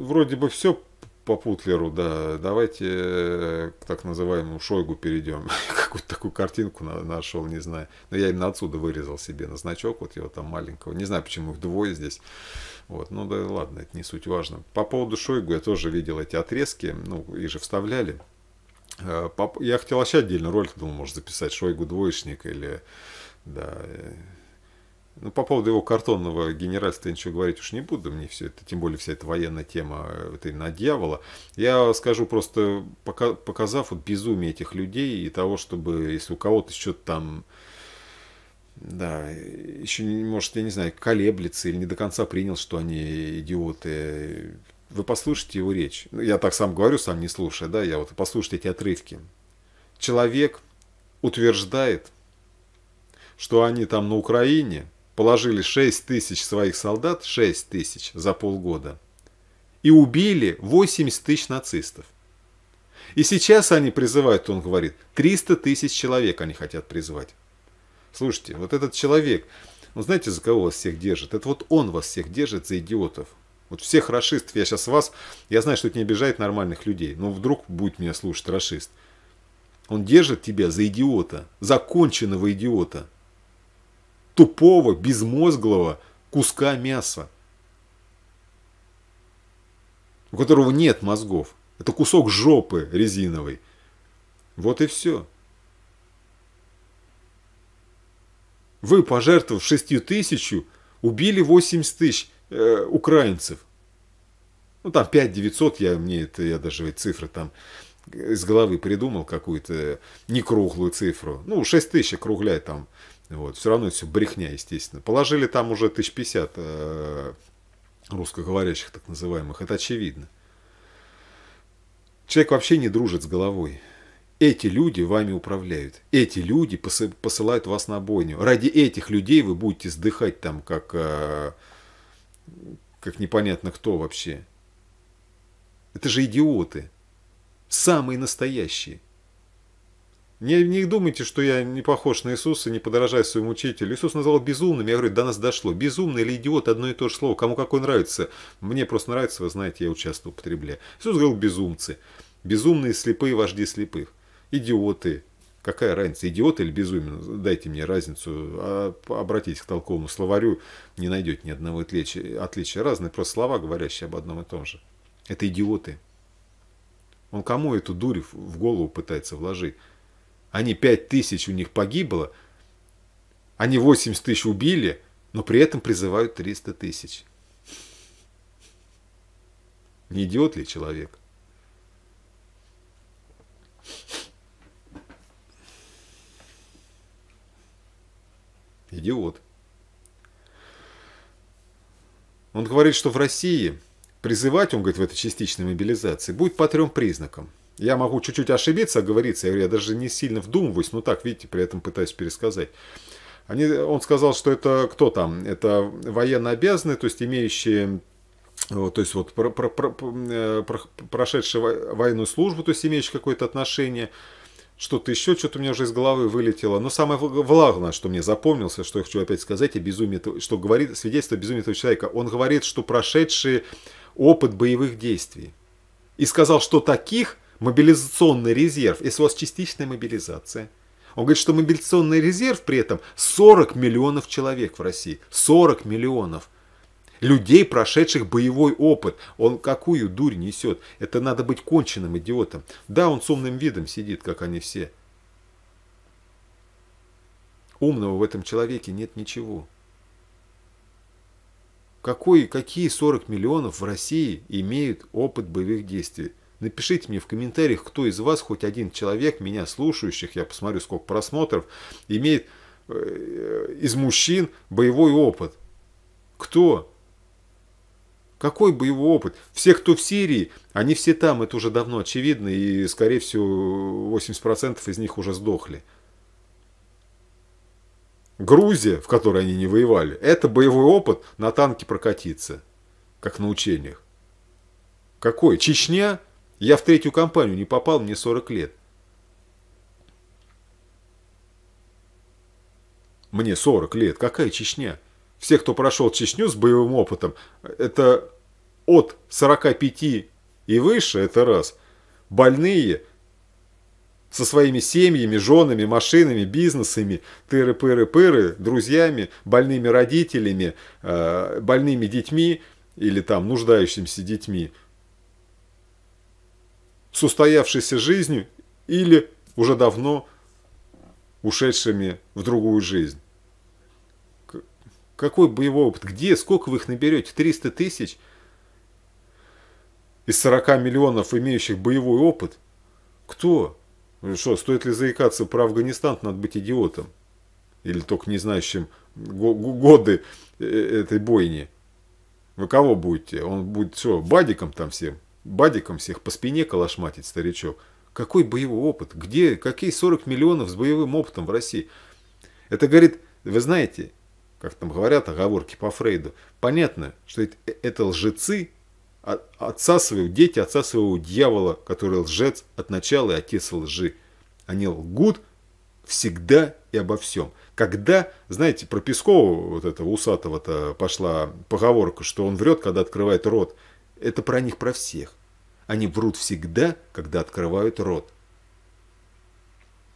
вроде бы все по Путлеру, да, давайте э, к так называемому Шойгу перейдем. [LAUGHS] Какую-то такую картинку нашел, не знаю. Но я именно отсюда вырезал себе на значок, вот его там маленького. Не знаю, почему их двое здесь. Вот, ну да ладно, это не суть важно. По поводу Шойгу я тоже видел эти отрезки, ну и же вставляли. Э, я хотел вообще отдельно ролик, думал, может записать Шойгу двоечник или да, э, ну, по поводу его картонного генеральства я ничего говорить уж не буду, мне все это, тем более вся эта военная тема, это на дьявола. Я скажу просто, пока, показав вот безумие этих людей и того, чтобы, если у кого-то что-то там, да, еще, может, я не знаю, колеблется или не до конца принял, что они идиоты, вы послушайте его речь. Ну, я так сам говорю, сам не слушая, да, я вот послушайте эти отрывки. Человек утверждает, что они там на Украине – положили 6 тысяч своих солдат, 6 тысяч за полгода, и убили 80 тысяч нацистов. И сейчас они призывают, он говорит, 300 тысяч человек они хотят призвать. Слушайте, вот этот человек, ну знаете, за кого вас всех держит? Это вот он вас всех держит за идиотов. Вот всех расистов, я сейчас вас, я знаю, что это не обижает нормальных людей, но вдруг будет меня слушать расист. Он держит тебя за идиота, законченного идиота тупого, безмозглого куска мяса, у которого нет мозгов. Это кусок жопы резиновой. Вот и все. Вы, пожертвовав шестью тысячу, убили 80 тысяч э, украинцев. Ну, там 5 900, я, мне это, я даже цифры там из головы придумал какую-то некруглую цифру. Ну, 6 тысяч округляй там вот, все равно это все брехня, естественно. Положили там уже 1050 э, русскоговорящих так называемых, это очевидно. Человек вообще не дружит с головой. Эти люди вами управляют. Эти люди посылают вас на бойню. Ради этих людей вы будете сдыхать там, как, э, как непонятно кто вообще. Это же идиоты. Самые настоящие. Не, не думайте, что я не похож на Иисуса, не подорожаю своему учителю. Иисус назвал безумным, я говорю, до нас дошло. Безумный или идиот – одно и то же слово, кому какое нравится. Мне просто нравится, вы знаете, я участвую употребляю. Иисус говорил безумцы, безумные слепые вожди слепых, идиоты. Какая разница, идиот или безумен? Дайте мне разницу, а, обратитесь к толковому словарю, не найдете ни одного отличия. отличия. Разные просто слова, говорящие об одном и том же. Это идиоты. Он кому эту дурь в голову пытается вложить? Они 5 тысяч у них погибло, они 80 тысяч убили, но при этом призывают 300 тысяч. Не идиот ли человек? Идиот. Он говорит, что в России призывать, он говорит, в этой частичной мобилизации будет по трем признакам. Я могу чуть-чуть ошибиться, говорится, я, говорю, я даже не сильно вдумываюсь, но так, видите, при этом пытаюсь пересказать. Они, он сказал, что это кто там? Это военно обязанные, то есть имеющие э, то есть вот про, про, про, э, про, прошедшие военную службу, то есть имеющие какое-то отношение, что-то еще, что-то у меня уже из головы вылетело. Но самое влажное, что мне запомнился, что я хочу опять сказать, и безумие, что говорит свидетельство безумия этого человека. Он говорит, что прошедший опыт боевых действий. И сказал, что таких – мобилизационный резерв, если у вас частичная мобилизация. Он говорит, что мобилизационный резерв при этом 40 миллионов человек в России. 40 миллионов людей, прошедших боевой опыт. Он какую дурь несет? Это надо быть конченным идиотом. Да, он с умным видом сидит, как они все. Умного в этом человеке нет ничего. Какой, какие 40 миллионов в России имеют опыт боевых действий? Напишите мне в комментариях, кто из вас, хоть один человек, меня слушающих, я посмотрю, сколько просмотров, имеет э, из мужчин боевой опыт. Кто? Какой боевой опыт? Все, кто в Сирии, они все там, это уже давно очевидно, и, скорее всего, 80% из них уже сдохли. Грузия, в которой они не воевали, это боевой опыт на танке прокатиться, как на учениях. Какой? Чечня? Я в третью компанию не попал, мне 40 лет. Мне 40 лет, какая Чечня? Все, кто прошел Чечню с боевым опытом, это от 45 и выше, это раз. Больные со своими семьями, женами, машинами, бизнесами, тыры-пыры-пыры, друзьями, больными родителями, э, больными детьми или там нуждающимися детьми – с устоявшейся жизнью или уже давно ушедшими в другую жизнь. Какой боевой опыт? Где? Сколько вы их наберете? 300 тысяч? Из 40 миллионов имеющих боевой опыт? Кто? Ну что, стоит ли заикаться про Афганистан? Надо быть идиотом. Или только не знающим годы э, э, этой бойни. Вы кого будете? Он будет все, бадиком там всем. Бадиком всех по спине калашматить, старичок. Какой боевой опыт? Где? Какие 40 миллионов с боевым опытом в России? Это говорит, вы знаете, как там говорят оговорки по Фрейду, понятно, что это, э, это лжецы, своего, дети отца своего дьявола, который лжец от начала и отец лжи. Они лгут всегда и обо всем. Когда, знаете, про Пескова, вот этого усатого-то пошла поговорка, что он врет, когда открывает рот, это про них, про всех. Они врут всегда, когда открывают рот.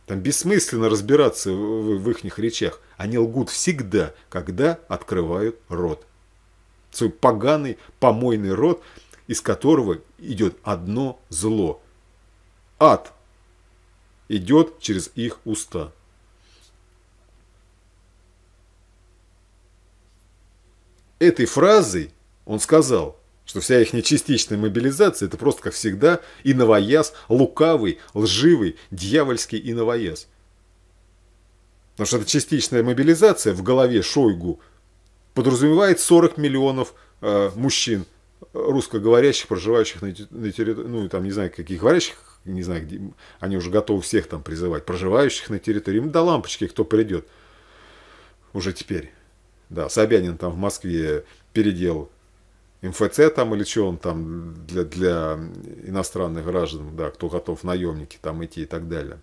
Там бессмысленно разбираться в, в, их речах. Они лгут всегда, когда открывают рот. Свой поганый, помойный рот, из которого идет одно зло. Ад идет через их уста. Этой фразой он сказал – что вся их нечастичная мобилизация – это просто, как всегда, и новояз, лукавый, лживый, дьявольский и новояз. Потому что эта частичная мобилизация в голове Шойгу подразумевает 40 миллионов э, мужчин, русскоговорящих, проживающих на, на территории, ну, там, не знаю, каких говорящих, не знаю, где, они уже готовы всех там призывать, проживающих на территории, им до лампочки, кто придет уже теперь. Да, Собянин там в Москве передел МФЦ там или что он там для, для иностранных граждан, да, кто готов, наемники там идти и так далее.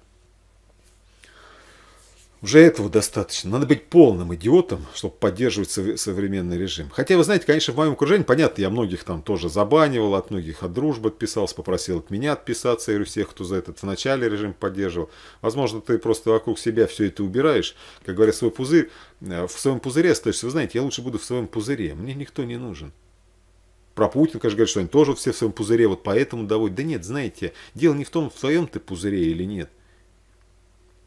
Уже этого достаточно. Надо быть полным идиотом, чтобы поддерживать современный режим. Хотя, вы знаете, конечно, в моем окружении, понятно, я многих там тоже забанивал, от многих от дружбы отписался, попросил от меня отписаться, и говорю, всех, кто за этот вначале режим поддерживал. Возможно, ты просто вокруг себя все это убираешь, как говорят, свой пузырь, э, в своем пузыре остаешься. Вы знаете, я лучше буду в своем пузыре, мне никто не нужен. Про Путина, конечно, говорят, что они тоже все в своем пузыре, вот поэтому доводят. Да нет, знаете, дело не в том, в своем ты пузыре или нет.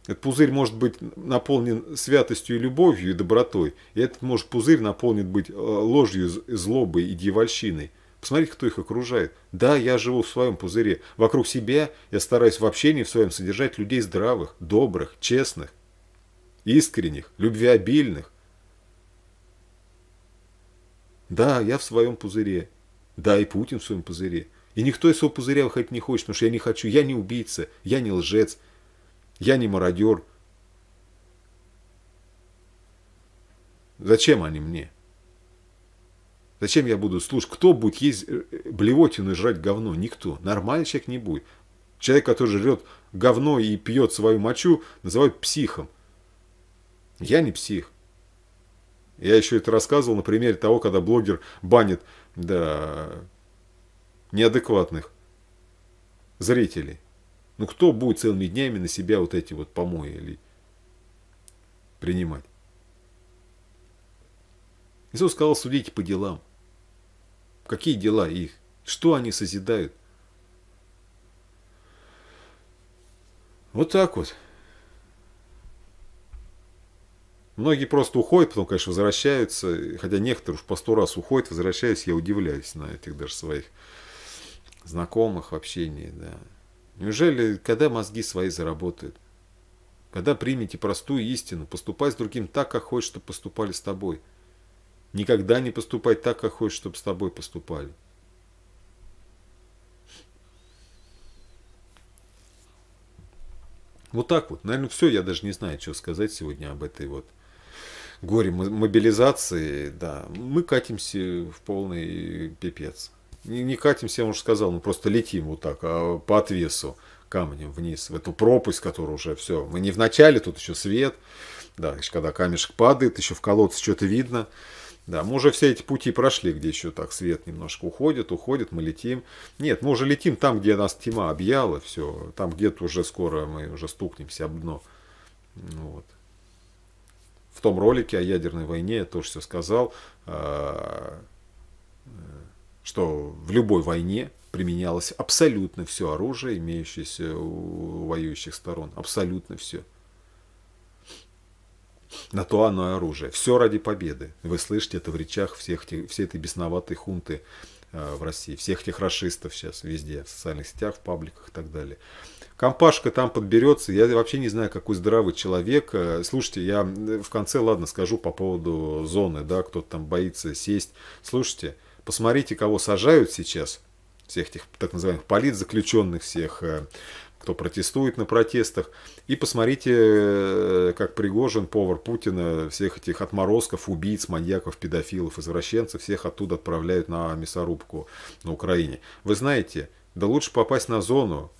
Этот пузырь может быть наполнен святостью и любовью, и добротой. И этот может, пузырь наполнен быть э, ложью, злобой и дьявольщиной. Посмотрите, кто их окружает. Да, я живу в своем пузыре. Вокруг себя я стараюсь в общении в своем содержать людей здравых, добрых, честных, искренних, любвеобильных, да, я в своем пузыре. Да, и Путин в своем пузыре. И никто из своего пузыря выходить не хочет, потому что я не хочу. Я не убийца, я не лжец, я не мародер. Зачем они мне? Зачем я буду слушать? Кто будет есть э, блевотину и жрать говно? Никто. Нормальный человек не будет. Человек, который жрет говно и пьет свою мочу, называют психом. Я не псих. Я еще это рассказывал на примере того, когда блогер банит да, неадекватных зрителей. Ну кто будет целыми днями на себя вот эти вот помои или принимать? Иисус сказал, судите по делам. Какие дела их? Что они созидают? Вот так вот. Многие просто уходят, потом, конечно, возвращаются. Хотя некоторые уж по сто раз уходят, возвращаясь. Я удивляюсь на этих даже своих знакомых в общении. Да. Неужели, когда мозги свои заработают? Когда примете простую истину, поступай с другим так, как хочешь, чтобы поступали с тобой. Никогда не поступай так, как хочешь, чтобы с тобой поступали. Вот так вот. Наверное, все. Я даже не знаю, что сказать сегодня об этой вот горе мобилизации, да, мы катимся в полный пипец. Не, не катимся, я уже сказал, мы просто летим вот так, а по отвесу камнем вниз, в эту пропасть, которая уже все. Мы не в начале, тут еще свет, да, еще когда камешек падает, еще в колодце что-то видно. Да, мы уже все эти пути прошли, где еще так свет немножко уходит, уходит, мы летим. Нет, мы уже летим там, где нас тьма объяла, все. Там где-то уже скоро мы уже стукнемся об дно. Ну вот в том ролике о ядерной войне я тоже все сказал, а, что в любой войне применялось абсолютно все оружие, имеющееся у воюющих сторон. Абсолютно все. На то оно и оружие. Все ради победы. Вы слышите это в речах всех, тех всей этой бесноватой хунты а, в России, всех тех расистов сейчас везде, в социальных сетях, в пабликах и так далее. Компашка там подберется. Я вообще не знаю, какой здравый человек. Э, слушайте, я в конце, ладно, скажу по поводу зоны, да, кто-то там боится сесть. Слушайте, посмотрите, кого сажают сейчас, всех этих так называемых политзаключенных, всех э, кто протестует на протестах. И посмотрите, э, как Пригожин, повар Путина, всех этих отморозков, убийц, маньяков, педофилов, извращенцев, всех оттуда отправляют на мясорубку на Украине. Вы знаете, да лучше попасть на зону,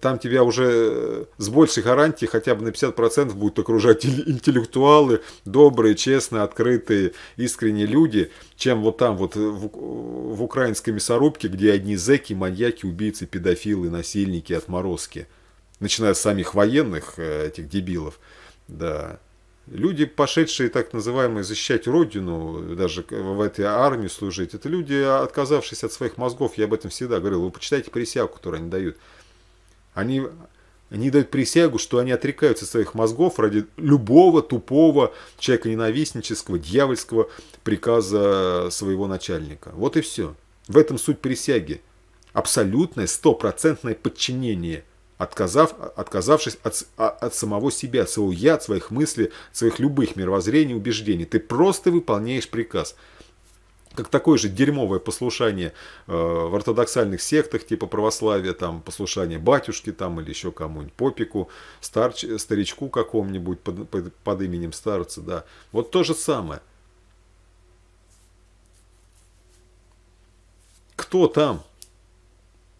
там тебя уже э, с большей гарантией хотя бы на 50% будут окружать интеллектуалы, добрые, честные, открытые, искренние люди, чем вот там вот э, в, э, в украинской мясорубке, где одни зеки, маньяки, убийцы, педофилы, насильники, отморозки. Начиная с самих военных, этих дебилов. Да. Люди, пошедшие, так называемые, защищать родину, даже в этой армии служить, это люди, отказавшись от своих мозгов, я об этом всегда говорил, вы почитайте присягу, которую они дают. Они, они дают присягу, что они отрекаются своих мозгов ради любого тупого, человека ненавистнического дьявольского приказа своего начальника. Вот и все. В этом суть присяги. Абсолютное, стопроцентное подчинение, отказав, отказавшись от, а, от самого себя, от своего «я», от своих мыслей, от своих любых мировоззрений, убеждений. Ты просто выполняешь приказ – как такое же дерьмовое послушание э, в ортодоксальных сектах, типа православия, там, послушание батюшки там, или еще кому-нибудь, попику, старч, старичку какому-нибудь под, под, под именем старца, да. Вот то же самое. Кто там?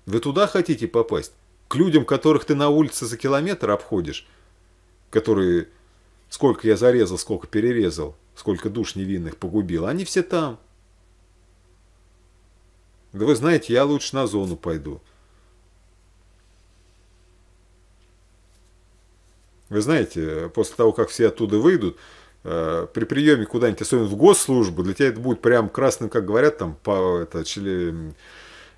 Вы туда хотите попасть? К людям, которых ты на улице за километр обходишь, которые сколько я зарезал, сколько перерезал, сколько душ невинных погубил, они все там. Да вы знаете, я лучше на зону пойду. Вы знаете, после того, как все оттуда выйдут, э, при приеме куда-нибудь, особенно в госслужбу, для тебя это будет прям красным, как говорят, там, по, это, чили,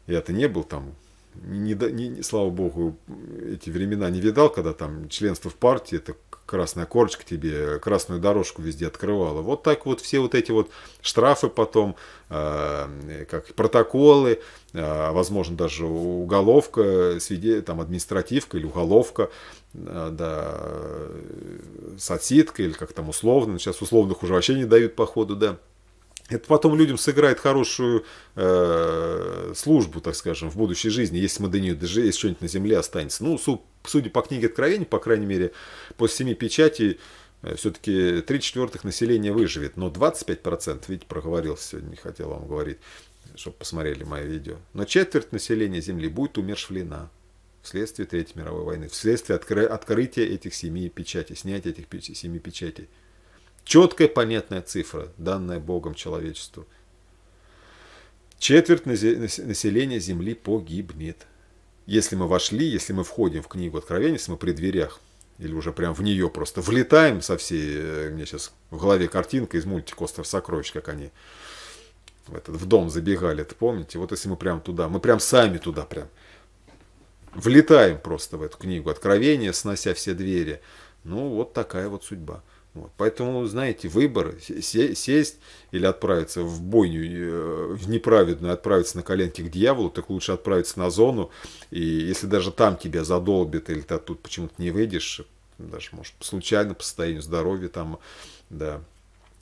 я это не был там, не, не, не, слава богу, эти времена не видал, когда там членство в партии, это красная корочка тебе красную дорожку везде открывала. Вот так вот все вот эти вот штрафы потом, а, э, как протоколы, а, возможно, даже уголовка, свиде, там административка или уголовка, а, э, да, социтка или как там условно, сейчас условных уже вообще не дают походу, да. Это потом людям сыграет хорошую э, службу, так скажем, в будущей жизни, если мы до нее даже если что-нибудь на земле останется. Ну, судя по книге Откровений, по крайней мере, после семи печатей, э, все-таки три четвертых населения выживет. Но 25%, видите, проговорил сегодня, не хотел вам говорить, чтобы посмотрели мое видео. Но четверть населения Земли будет умершвлена вследствие Третьей мировой войны, вследствие открытия этих семи печатей, снятия этих семи печатей. Четкая, понятная цифра, данная Богом человечеству. Четверть населения Земли погибнет. Если мы вошли, если мы входим в книгу Откровения, если мы при дверях, или уже прям в нее просто влетаем со всей, э, у меня сейчас в голове картинка из мультика «Остров сокровищ», как они в, этот, в дом забегали, это помните? Вот если мы прям туда, мы прям сами туда прям влетаем просто в эту книгу Откровения, снося все двери. Ну, вот такая вот судьба. Вот. Поэтому, знаете, выбор сесть или отправиться в бойню э, в неправедную, отправиться на коленки к дьяволу, так лучше отправиться на зону. И если даже там тебя задолбит, или ты тут почему-то не выйдешь, даже, может, случайно по состоянию здоровья там, да,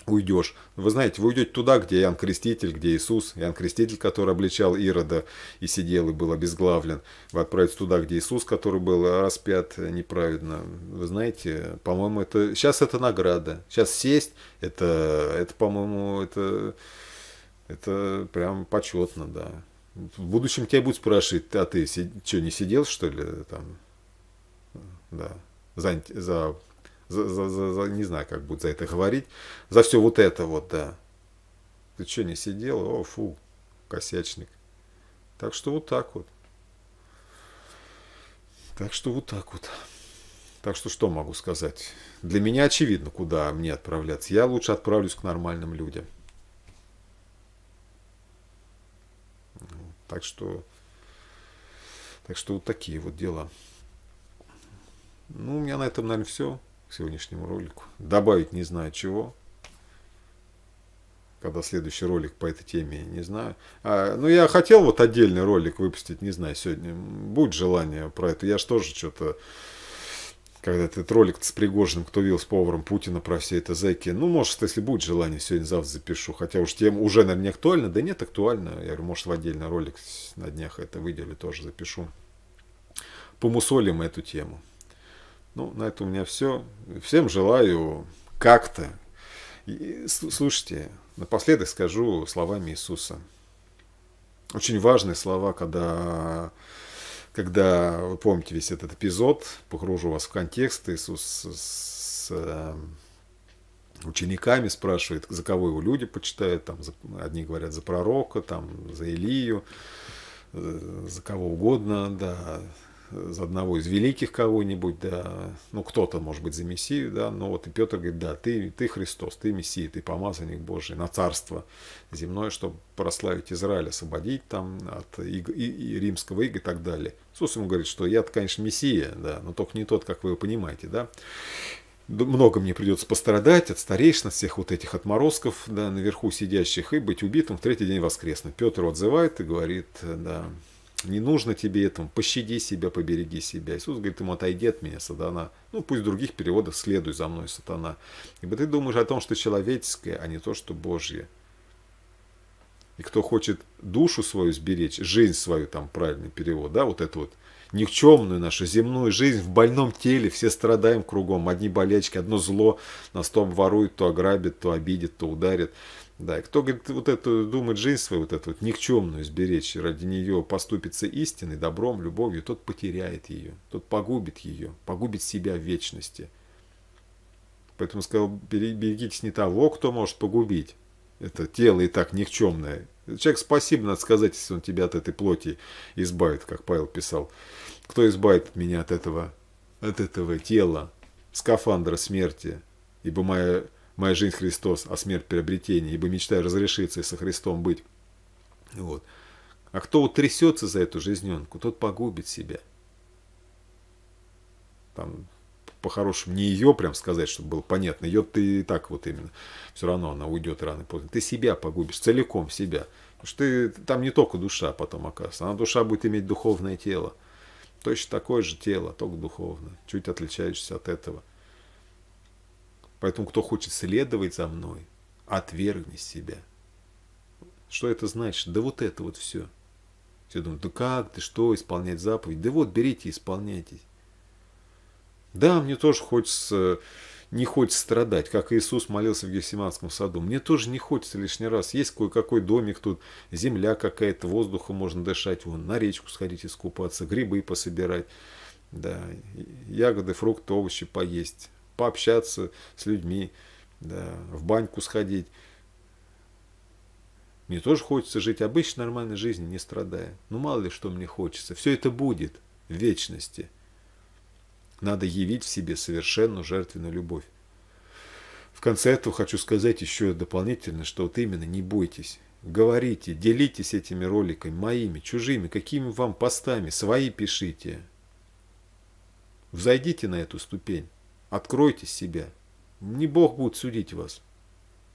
уйдешь. Вы знаете, вы уйдете туда, где Иоанн Креститель, где Иисус, Иоанн Креститель, который обличал Ирода и сидел и был обезглавлен. Вы отправитесь туда, где Иисус, который был распят неправедно. Вы знаете, по-моему, это сейчас это награда. Сейчас сесть, это, это по-моему, это, это прям почетно, да. В будущем тебя будут спрашивать, а ты си... что, не сидел, что ли, там, да, за, за за, за, за, не знаю, как будет за это говорить, за все вот это вот, да. Ты что, не сидел? О, фу, косячник. Так что вот так вот. Так что вот так вот. Так что что могу сказать? Для меня очевидно, куда мне отправляться. Я лучше отправлюсь к нормальным людям. Так что, так что вот такие вот дела. Ну, у меня на этом, наверное, все к сегодняшнему ролику. Добавить не знаю чего. Когда следующий ролик по этой теме, не знаю. А, ну, я хотел вот отдельный ролик выпустить, не знаю, сегодня будет желание про это. Я же тоже что-то когда этот ролик с Пригожиным, кто видел с поваром Путина про все это зэки. Ну, может, если будет желание, сегодня-завтра запишу. Хотя уж тем уже, наверное, не актуально. Да нет, актуально. Я говорю, может, в отдельный ролик на днях это выделю, тоже запишу. Помусолим эту тему. Ну, на этом у меня все. Всем желаю как-то. Слушайте, напоследок скажу словами Иисуса. Очень важные слова, когда, когда вы помните весь этот эпизод, погружу вас в контекст. Иисус с, с э, учениками спрашивает, за кого его люди почитают. Там, за, одни говорят за пророка, там, за Илию, э, за кого угодно, да, за одного из великих кого-нибудь, да, ну, кто-то, может быть, за Мессию, да, но вот и Петр говорит, да, ты, ты Христос, ты Мессия, ты помазанник Божий на царство земное, чтобы прославить Израиль, освободить там от иго, и, и римского ига и так далее. Иисус ему говорит, что я конечно, Мессия, да, но только не тот, как вы его понимаете, да. Много мне придется пострадать от старейшин, от всех вот этих отморозков, да, наверху сидящих, и быть убитым в третий день воскреснуть. Петр отзывает и говорит, да, не нужно тебе этому, пощади себя, побереги себя. Иисус говорит ему, отойди от меня, сатана. Ну, пусть в других переводах следуй за мной, сатана. Ибо ты думаешь о том, что человеческое, а не то, что Божье. И кто хочет душу свою сберечь, жизнь свою, там правильный перевод, да, вот это вот, никчемную нашу земную жизнь в больном теле, все страдаем кругом, одни болячки, одно зло, нас то обворует, то ограбит, то обидит, то ударит. Да, и кто говорит, вот эту думает жизнь свою, вот эту вот никчемную сберечь, ради нее поступится истиной, добром, любовью, тот потеряет ее, тот погубит ее, погубит себя в вечности. Поэтому сказал, берегитесь не того, кто может погубить. Это тело и так никчемное. Человек спасибо, надо сказать, если он тебя от этой плоти избавит, как Павел писал. Кто избавит меня от этого, от этого тела, скафандра смерти, ибо моя Моя жизнь Христос, а смерть приобретение, ибо мечтаю разрешиться и со Христом быть. Вот. А кто утрясется за эту жизненку, тот погубит себя. Там, по-хорошему, не ее прям сказать, чтобы было понятно. Ее ты и так вот именно. Все равно она уйдет рано или поздно. Ты себя погубишь, целиком себя. Потому что ты, там не только душа потом оказывается. Она душа будет иметь духовное тело. Точно такое же тело, только духовное. Чуть отличающееся от этого. Поэтому кто хочет следовать за мной, отвергни себя. Что это значит? Да вот это вот все. Все думают, да как ты, что, исполнять заповедь? Да вот, берите, исполняйтесь. Да, мне тоже хочется, не хочется страдать, как Иисус молился в Гефсиманском саду. Мне тоже не хочется лишний раз. Есть кое-какой домик тут, земля какая-то, воздуха можно дышать, вон, на речку сходить искупаться, грибы пособирать, да, ягоды, фрукты, овощи поесть пообщаться с людьми, да, в баньку сходить. Мне тоже хочется жить обычной нормальной жизнью, не страдая. Ну мало ли что мне хочется. Все это будет в вечности. Надо явить в себе совершенную жертвенную любовь. В конце этого хочу сказать еще дополнительно, что вот именно не бойтесь. Говорите, делитесь этими роликами, моими, чужими, какими вам постами, свои пишите. Взойдите на эту ступень. Откройте себя. Не Бог будет судить вас.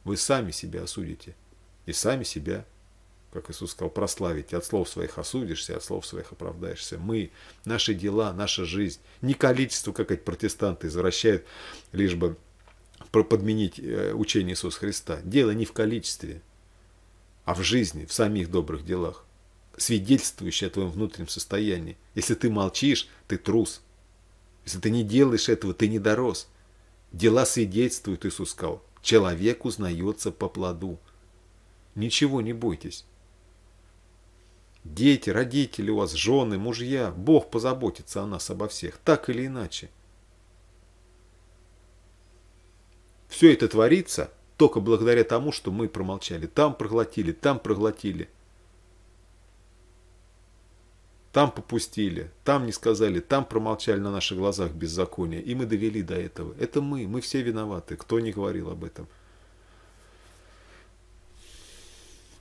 Вы сами себя осудите. И сами себя, как Иисус сказал, прославите. От слов своих осудишься, от слов своих оправдаешься. Мы, наши дела, наша жизнь. Не количество, как эти протестанты извращают, лишь бы подменить э, учение Иисуса Христа. Дело не в количестве, а в жизни, в самих добрых делах, свидетельствующие о твоем внутреннем состоянии. Если ты молчишь, ты трус, если ты не делаешь этого, ты не дорос. Дела свидетельствуют, Иисус сказал. Человек узнается по плоду. Ничего не бойтесь. Дети, родители у вас, жены, мужья. Бог позаботится о нас, обо всех, так или иначе. Все это творится только благодаря тому, что мы промолчали. Там проглотили, там проглотили – там попустили, там не сказали, там промолчали на наших глазах беззаконие. И мы довели до этого. Это мы, мы все виноваты. Кто не говорил об этом?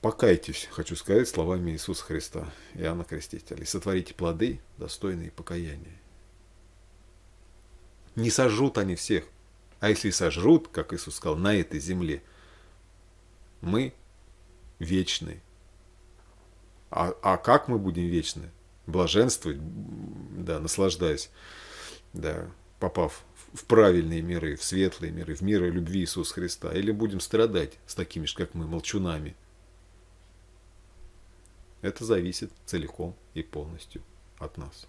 Покайтесь, хочу сказать словами Иисуса Христа, Иоанна Крестителя. И сотворите плоды, достойные покаяния. Не сожрут они всех. А если сожрут, как Иисус сказал, на этой земле, мы вечны. А, а как мы будем вечны? блаженствовать, да, наслаждаясь, да, попав в правильные миры, в светлые миры, в миры любви Иисуса Христа, или будем страдать с такими же, как мы, молчунами. Это зависит целиком и полностью от нас.